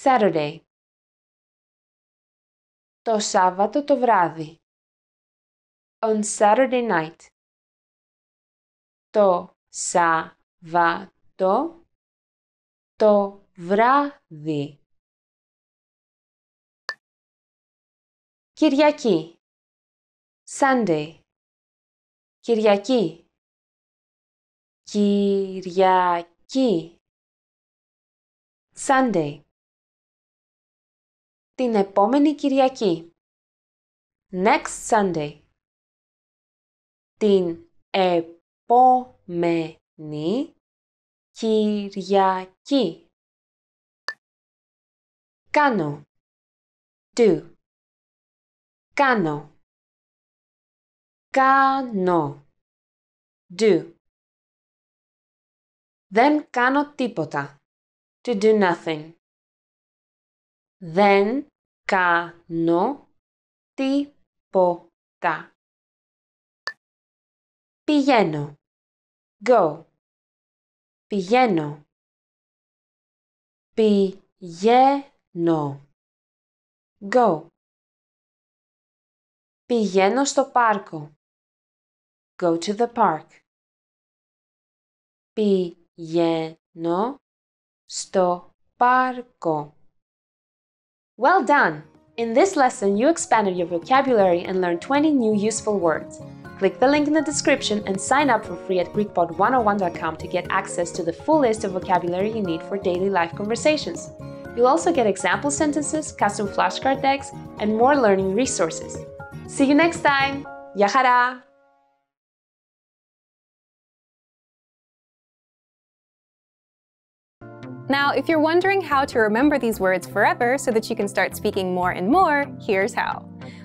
Saturday. Το Σάββατο το βράδυ. On Saturday night το Σαββατό το βράδυ. Κυριακή Sunday Κυριακή Κυριακή Sunday Την επόμενη Κυριακή Next Sunday Την επόμενη επόμενη Κυριακή. Κάνω. Do. Κάνω. Κάνω. Do. Δεν κάνω τίποτα. To do nothing. Δεν κάνω τίποτα. Piano. Go. Piano. Πηγαίνω. Go. Πηγαίνω στο πάρκο. Go to the park. Πηγαίνω στο πάρκο. Well done! In this lesson, you expanded your vocabulary and learned 20 new useful words. Click the link in the description and sign up for free at GreekPod101.com to get access to the full list of vocabulary you need for daily life conversations. You'll also get example sentences, custom flashcard decks, and more learning resources. See you next time! Yahara! Now, if you're wondering how to remember these words forever so that you can start speaking more and more, here's how.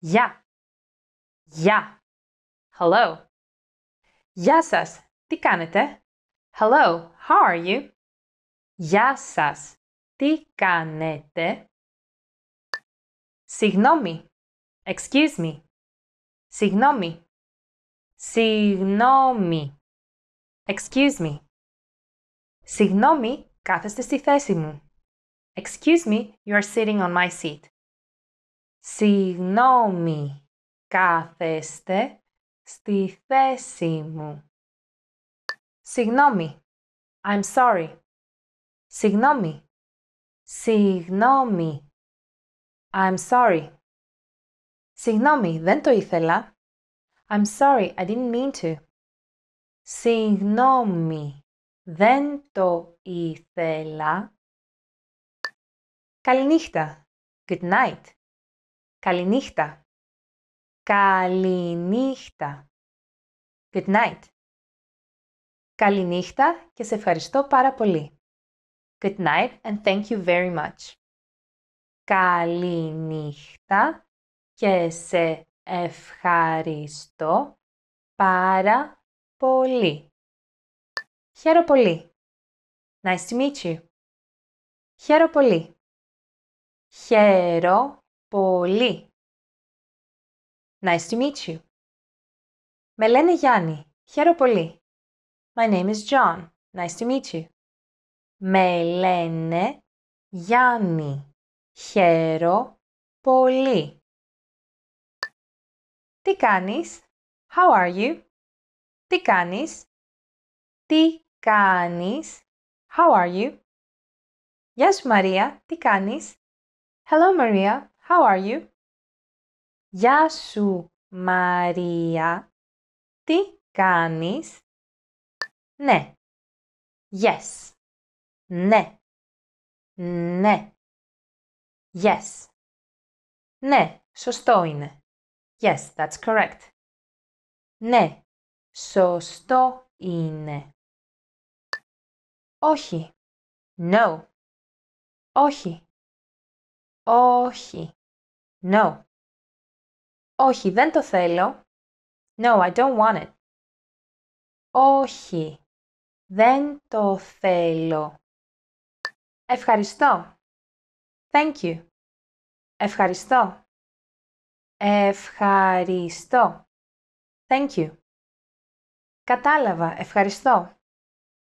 Ja. Ja. Hello. Ja sas, ti kanete? Hello, how are you? Ja sas, ti kanete? Signomi. Excuse me. Signomi. Signomi. Excuse me. Signomi, kathaste sti Excuse me, you are sitting on my seat. Συγγνώμη, κάθεστε στη θέση μου. Συγγνώμη. I'm sorry. Συγγνώμη. Συγγνώμη. I'm sorry. Συγγνώμη, δεν το ήθελα. I'm sorry, I didn't mean to. Συγγνώμη, δεν το ήθελα. Καληνύχτα. Good night. Καληνύχτα. Καληνύχτα. Good night. Καληνύχτα και σε ευχαριστώ πάρα πολύ. Good night and thank you very much. Καληνύχτα και σε ευχαριστώ πάρα πολύ. Χαίρο πολύ. Nice to meet you. Χαίρο πολύ. Χαίρο Πολύ. Nice to meet you. Με λένε Γιάννη. Χαίρο πολύ. My name is John. Nice to meet you. Με λένε Γιάννη. Χαίρο πολύ. Τι κάνεις? How are you? Τι κάνεις? Τι κάνεις? How are you? Γεια σου Μαρία, τι κάνεις? Hello Maria, How are you? Γεια σου, Μαρία. Τι κάνεις? Ναι. Yes. Ναι. Ναι. Yes. Ναι, σωστό είναι. Yes, that's correct. Ναι, σωστό είναι. Όχι. No. Όχι. Όχι. No. Όχι, δεν το θέλω. No, I don't want it. Όχι, δεν το θέλω. Ευχαριστώ. Thank you. Ευχαριστώ. Ευχαριστώ. Thank you. Κατάλαβα. Ευχαριστώ.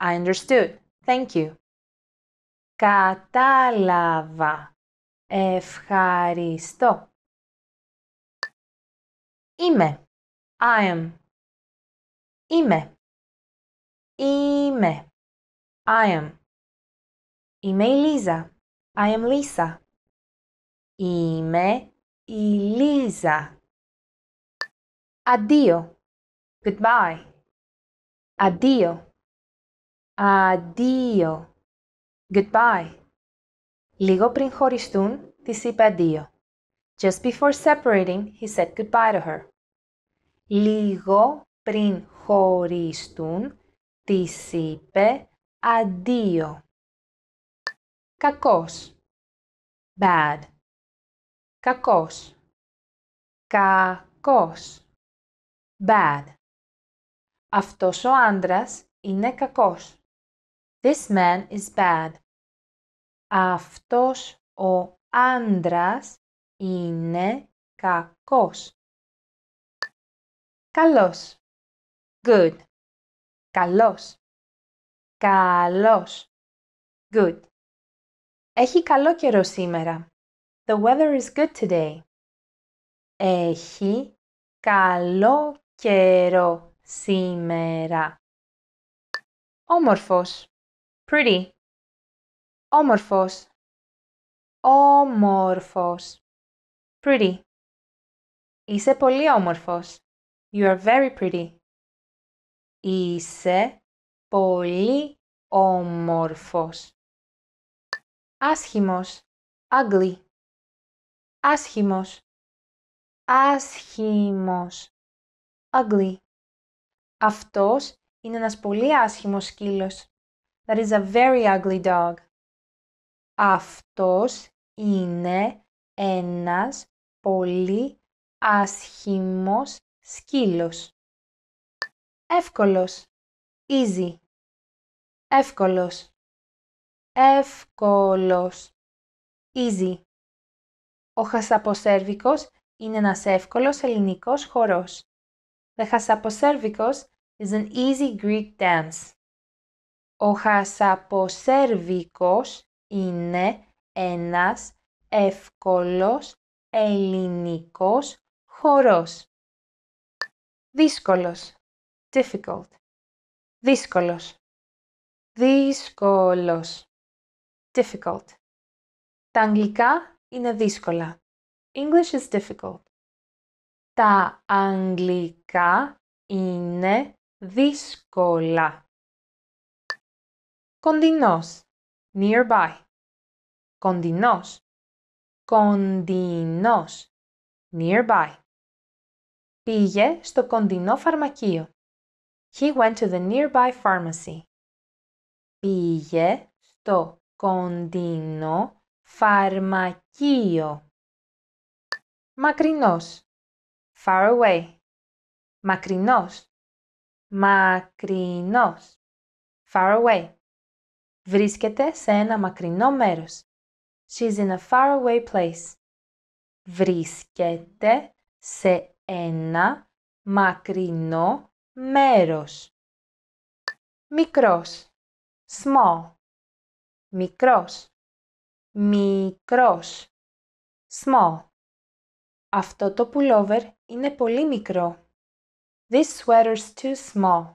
I understood. Thank you. Κατάλαβα. Ευχαριστώ. Είμαι. I am. Είμαι. Είμαι. I am. Είμαι η Λίζα. I am Lisa. Είμαι η Λίζα. Αντίο. Goodbye. Αντίο. Αντίο. Goodbye. Λίγο πριν χωριστούν, της είπε αντίο. Just before separating, he said goodbye to her. Λίγο πριν χωριστούν, της είπε αντίο. Κακός. Bad. Κακός. Κακός. Bad. Αυτός ο άντρας είναι κακός. This man is bad. Αυτός ο άντρας είναι κακός. Καλός. Good. Καλός. Καλός. Good. Έχει καλό καιρό σήμερα. The weather is good today. Έχει καλό καιρό σήμερα. Όμορφος. Pretty όμορφος όμορφος pretty Είσαι πολύ όμορφος You are very pretty Είσαι πολύ όμορφος Άσχημος ugly Άσχημος Άσχημος ugly Αυτός είναι ένας πολύ άσχημος σκύλος That is a very ugly dog. Αυτός είναι ένας πολύ άσχημος σκύλος. Εύκολος. Easy. Εύκολος. Εύκολος. Easy. Ο χασαποσέρβικος είναι ένας εύκολος ελληνικός χορός. The χασαποσέρβικος is an easy Greek dance. Ο χασαποσέρβικος είναι ένας εύκολος ελληνικός χορός. Δύσκολος. Difficult. Δύσκολος. Δύσκολος. Difficult. Τα αγγλικά είναι δύσκολα. English is difficult. Τα αγγλικά είναι δύσκολα. Κοντινός nearby. Κοντινός. Κοντινός. Nearby. Πήγε στο κοντινό φαρμακείο. He went to the nearby pharmacy. Πήγε στο κοντινό φαρμακείο. Μακρινός. Far away. Μακρινός. Μακρινός. Far away. Βρίσκεται σε ένα μακρινό μέρος. She's in a faraway place. Βρίσκεται σε ένα μακρινό μέρος. Μικρός. Small. Μικρός. Μικρός. Small. Αυτό το pullover είναι πολύ μικρό. This sweater's too small.